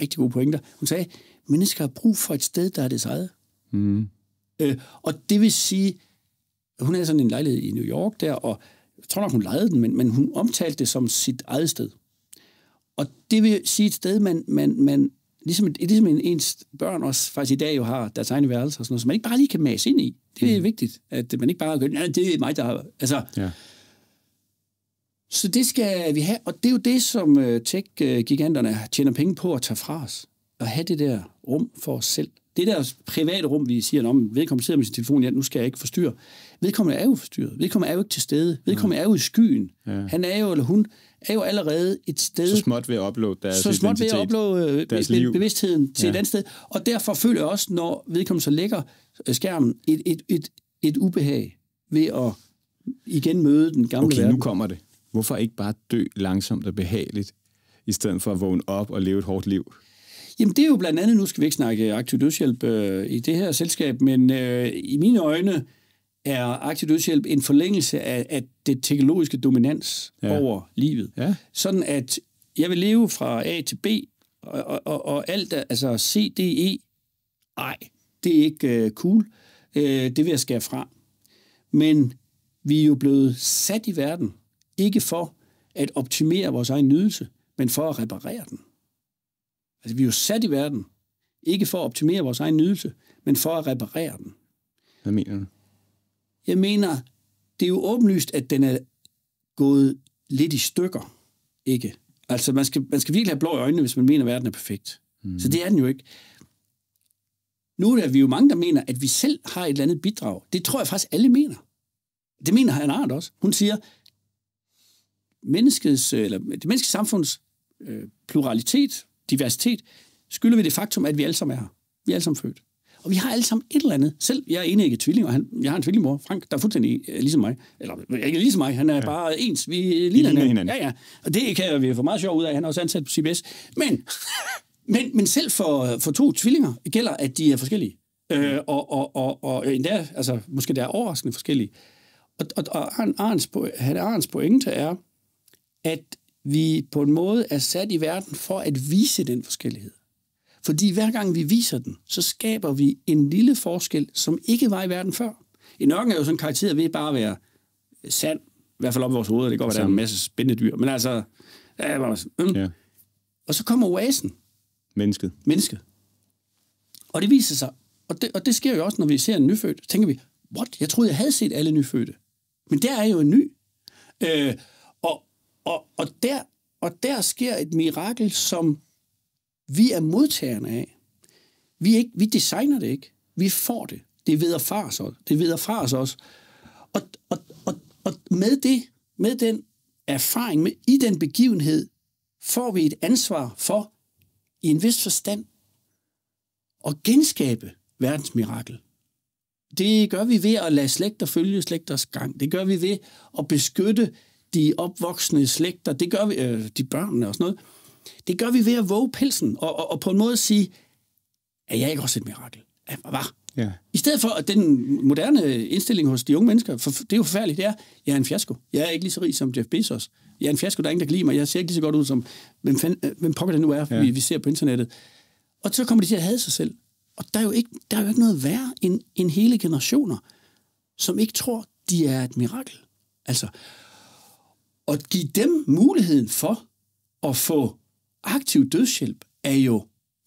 rigtig god pointer. Hun sagde, mennesker har brug for et sted, der er det eget. Mm. Øh, og det vil sige, hun havde sådan en lejlighed i New York der, og jeg tror nok, hun lejede den, men, men hun omtalte det som sit eget sted. Og det vil sige et sted, man, man, man ligesom, ligesom en, ens børn også faktisk i dag jo har deres egne værelser og sådan noget, som man ikke bare lige kan masse ind i. Det er mm. vigtigt, at man ikke bare gør, det er mig, der har... Altså, ja. Så det skal vi have, og det er jo det, som øh, tech-giganterne tjener penge på at tage fra os. At have det der rum for os selv. Det der private rum, vi siger, om vedkommende sidder med sin telefon, ja, nu skal jeg ikke forstyrre. Vedkommende er jo forstyrret. Vedkommende er jo ikke til stede. Mm. Vedkommende ja. er jo i skyen. Ja. Han er jo, eller hun, er jo allerede et sted... Så småt ved at uploade deres Så småt ved at uploade øh, deres liv. bevidstheden til ja. et andet sted. Og derfor føler jeg også, når vedkommende så lægger øh, skærmen, et, et, et, et ubehag ved at igen møde den gamle okay, verden. nu kommer det. Hvorfor ikke bare dø langsomt og behageligt, i stedet for at vågne op og leve et hårdt liv? Jamen det er jo blandt andet, nu skal vi ikke snakke aktiv dødshjælp øh, i det her selskab, men øh, i mine øjne er aktiv dødshjælp en forlængelse af, af det teknologiske dominans ja. over livet. Ja. Sådan at jeg vil leve fra A til B, og, og, og, og alt, altså C, D, E, ej, det er ikke uh, cool. uh, det vil jeg skære fra. Men vi er jo blevet sat i verden, ikke for at optimere vores egen nydelse, men for at reparere den. Altså, vi er jo sat i verden, ikke for at optimere vores egen nydelse, men for at reparere den. Hvad mener du? Jeg mener, det er jo åbenlyst, at den er gået lidt i stykker, ikke? Altså, man skal, man skal virkelig have blå i øjnene, hvis man mener, at verden er perfekt. Mm. Så det er den jo ikke. Nu er vi jo mange, der mener, at vi selv har et eller andet bidrag. Det tror jeg faktisk, alle mener. Det mener Hannah Arendt også. Hun siger, menneskets, øh, eller det menneske samfunds øh, pluralitet, diversitet, skylder vi det faktum, at vi alle sammen er her. Vi er alle sammen født. Og vi har alle sammen et eller andet. Selv jeg er enægget tvilling, og han, jeg har en tvillingmor, Frank, der er fuldstændig øh, ligesom mig. Eller ikke ligesom mig, han er ja. bare ens. Vi ligner, ligner hinanden. hinanden. Ja, ja. Og det kan vi få meget sjov ud af, han er også ansat på CBS. Men, men, men selv for, for to tvillinger gælder, at de er forskellige. Øh, og, og, og, og endda, altså, måske der er overraskende forskellige. Og, og, og Arns, Arns pointe er, at vi på en måde er sat i verden for at vise den forskellighed. Fordi hver gang vi viser den, så skaber vi en lille forskel, som ikke var i verden før. En ørken er jo sådan karakter ved bare at være sand, i hvert fald op i vores hoveder. Det går, at være, der er en masse spændende dyr, men altså... Ja, sådan, mm. ja. Og så kommer oasen. Mennesket. Mennesket. Og det viser sig, og det, og det sker jo også, når vi ser en nyfødt, så tænker vi, what? Jeg troede, jeg havde set alle nyfødte. Men der er jo en ny. Øh, og, og, og, der, og der sker et mirakel, som vi er modtagerne af. Vi, ikke, vi designer det ikke. Vi får det. Det ved fra os, det veder far os også. Og, og, og, og med det, med den erfaring, med, i den begivenhed, får vi et ansvar for, i en vis forstand, at genskabe verdens mirakel. Det gør vi ved at lade slægter følge slægters gang. Det gør vi ved at beskytte de opvoksende slægter. Det gør vi, øh, de børnene og sådan noget. Det gør vi ved at våge pelsen, og, og, og på en måde sige, at jeg ikke også et mirakel? Ja. I stedet for at den moderne indstilling hos de unge mennesker, for det er jo forfærdeligt, det er, jeg er en fiasko. Jeg er ikke lige så rig som Jeff Bezos. Jeg er en fiasko, der er ingen, der kan lide mig. Jeg ser ikke lige så godt ud som, hvem, fanden, øh, hvem pokker det nu er, ja. vi, vi ser på internettet. Og så kommer de til at have sig selv. Og der er jo ikke, der er jo ikke noget værre end, end hele generationer, som ikke tror, de er et mirakel. Altså, at give dem muligheden for at få aktiv dødshjælp er jo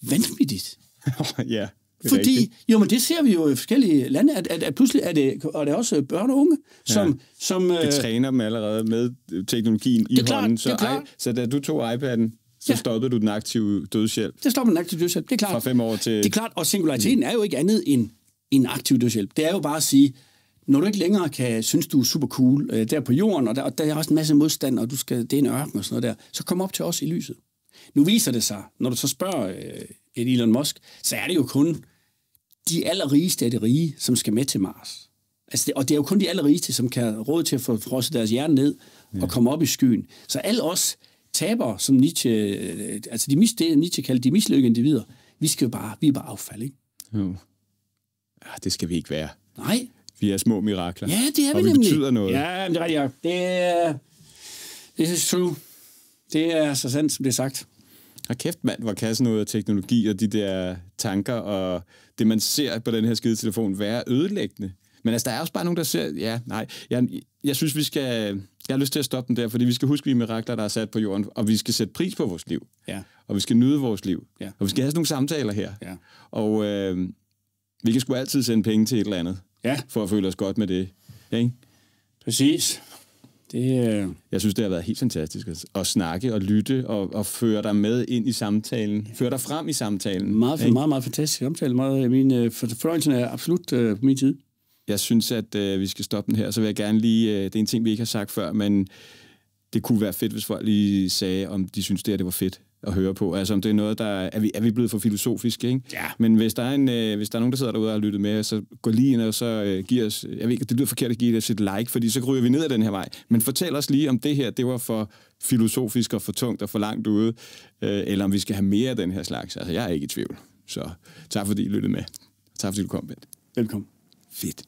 vanvittigt. ja. Det Fordi, rigtigt. jo, men det ser vi jo i forskellige lande, at, at, at pludselig er det, og det er også børn og unge, som... Ja. som øh, det øh, træner dem allerede med øh, teknologien i klart, hånden. Så, ej, så da du tog iPad'en, så ja. stoppede du den aktive dødshjælp. Det stoppede den aktive dødshjælp, det er klart. Fra fem år til... Det er klart, og singulariteten er jo ikke andet end en aktiv dødshjælp. Det er jo bare at sige, når du ikke længere kan synes, du er super cool øh, der på jorden, og der, og der er også en masse modstand, og du skal, det er en ørken og sådan noget der, så kom op til os i lyset. Nu viser det sig, når du så spørger øh, Elon Musk, så er det jo kun de allerrigeste af de rige, som skal med til Mars. Altså det, og det er jo kun de allerrigeste, som kan råd til at få frosset deres hjerne ned ja. og komme op i skyen. Så alle os taber, som Nietzsche, øh, altså de, mis, det Nietzsche kaldte de mislykkede individer, vi skal jo bare, vi er bare affald, ikke? Jo. Ja, det skal vi ikke være. Nej. Vi er små mirakler. Ja, det er vi, og vi nemlig. betyder noget. Ja, det er rigtigt. Det er, this is true. Det er så sandt, som det er sagt. Og kæft mand, hvor sådan noget af teknologi og de der tanker og det, man ser på den her skide telefon, være ødelæggende. Men altså, der er også bare nogen, der ser... Ja, nej. Jeg, jeg synes, vi skal... Jeg har lyst til at stoppe den der, fordi vi skal huske, vi er mirakler, der er sat på jorden, og vi skal sætte pris på vores liv. Ja. Og vi skal nyde vores liv. Ja. Og vi skal have sådan nogle samtaler her. Ja. Og øh, vi kan sgu altid sende penge til et eller andet, ja. for at føle os godt med det. Ikke? Præcis. Det... Øh, jeg synes, det har været helt fantastisk at snakke og lytte og, og føre dig med ind i samtalen. Føre dig frem i samtalen. Meget, ikke? meget, meget fantastisk samtale. Meget, øh, min, øh, er absolut øh, på min tid. Jeg synes, at øh, vi skal stoppe den her. Så vil jeg gerne lige... Øh, det er en ting, vi ikke har sagt før, men det kunne være fedt, hvis folk lige sagde, om de synes, det her det var fedt at høre på. Altså om det er noget, der... Er vi, er vi blevet for filosofiske, ikke? Ja. Men hvis der, er en, øh, hvis der er nogen, der sidder derude og har lyttet med, så gå lige ind og så øh, giv os... Jeg ved ikke, det lyder forkert at give os et like, fordi så ryger vi ned ad den her vej. Men fortæl os lige, om det her, det var for filosofisk og for tungt og for langt ude, øh, eller om vi skal have mere af den her slags. Altså, jeg er ikke i tvivl. Så tak fordi I lyttede med. Tak fordi du kom, Bent. Velkommen. Fedt.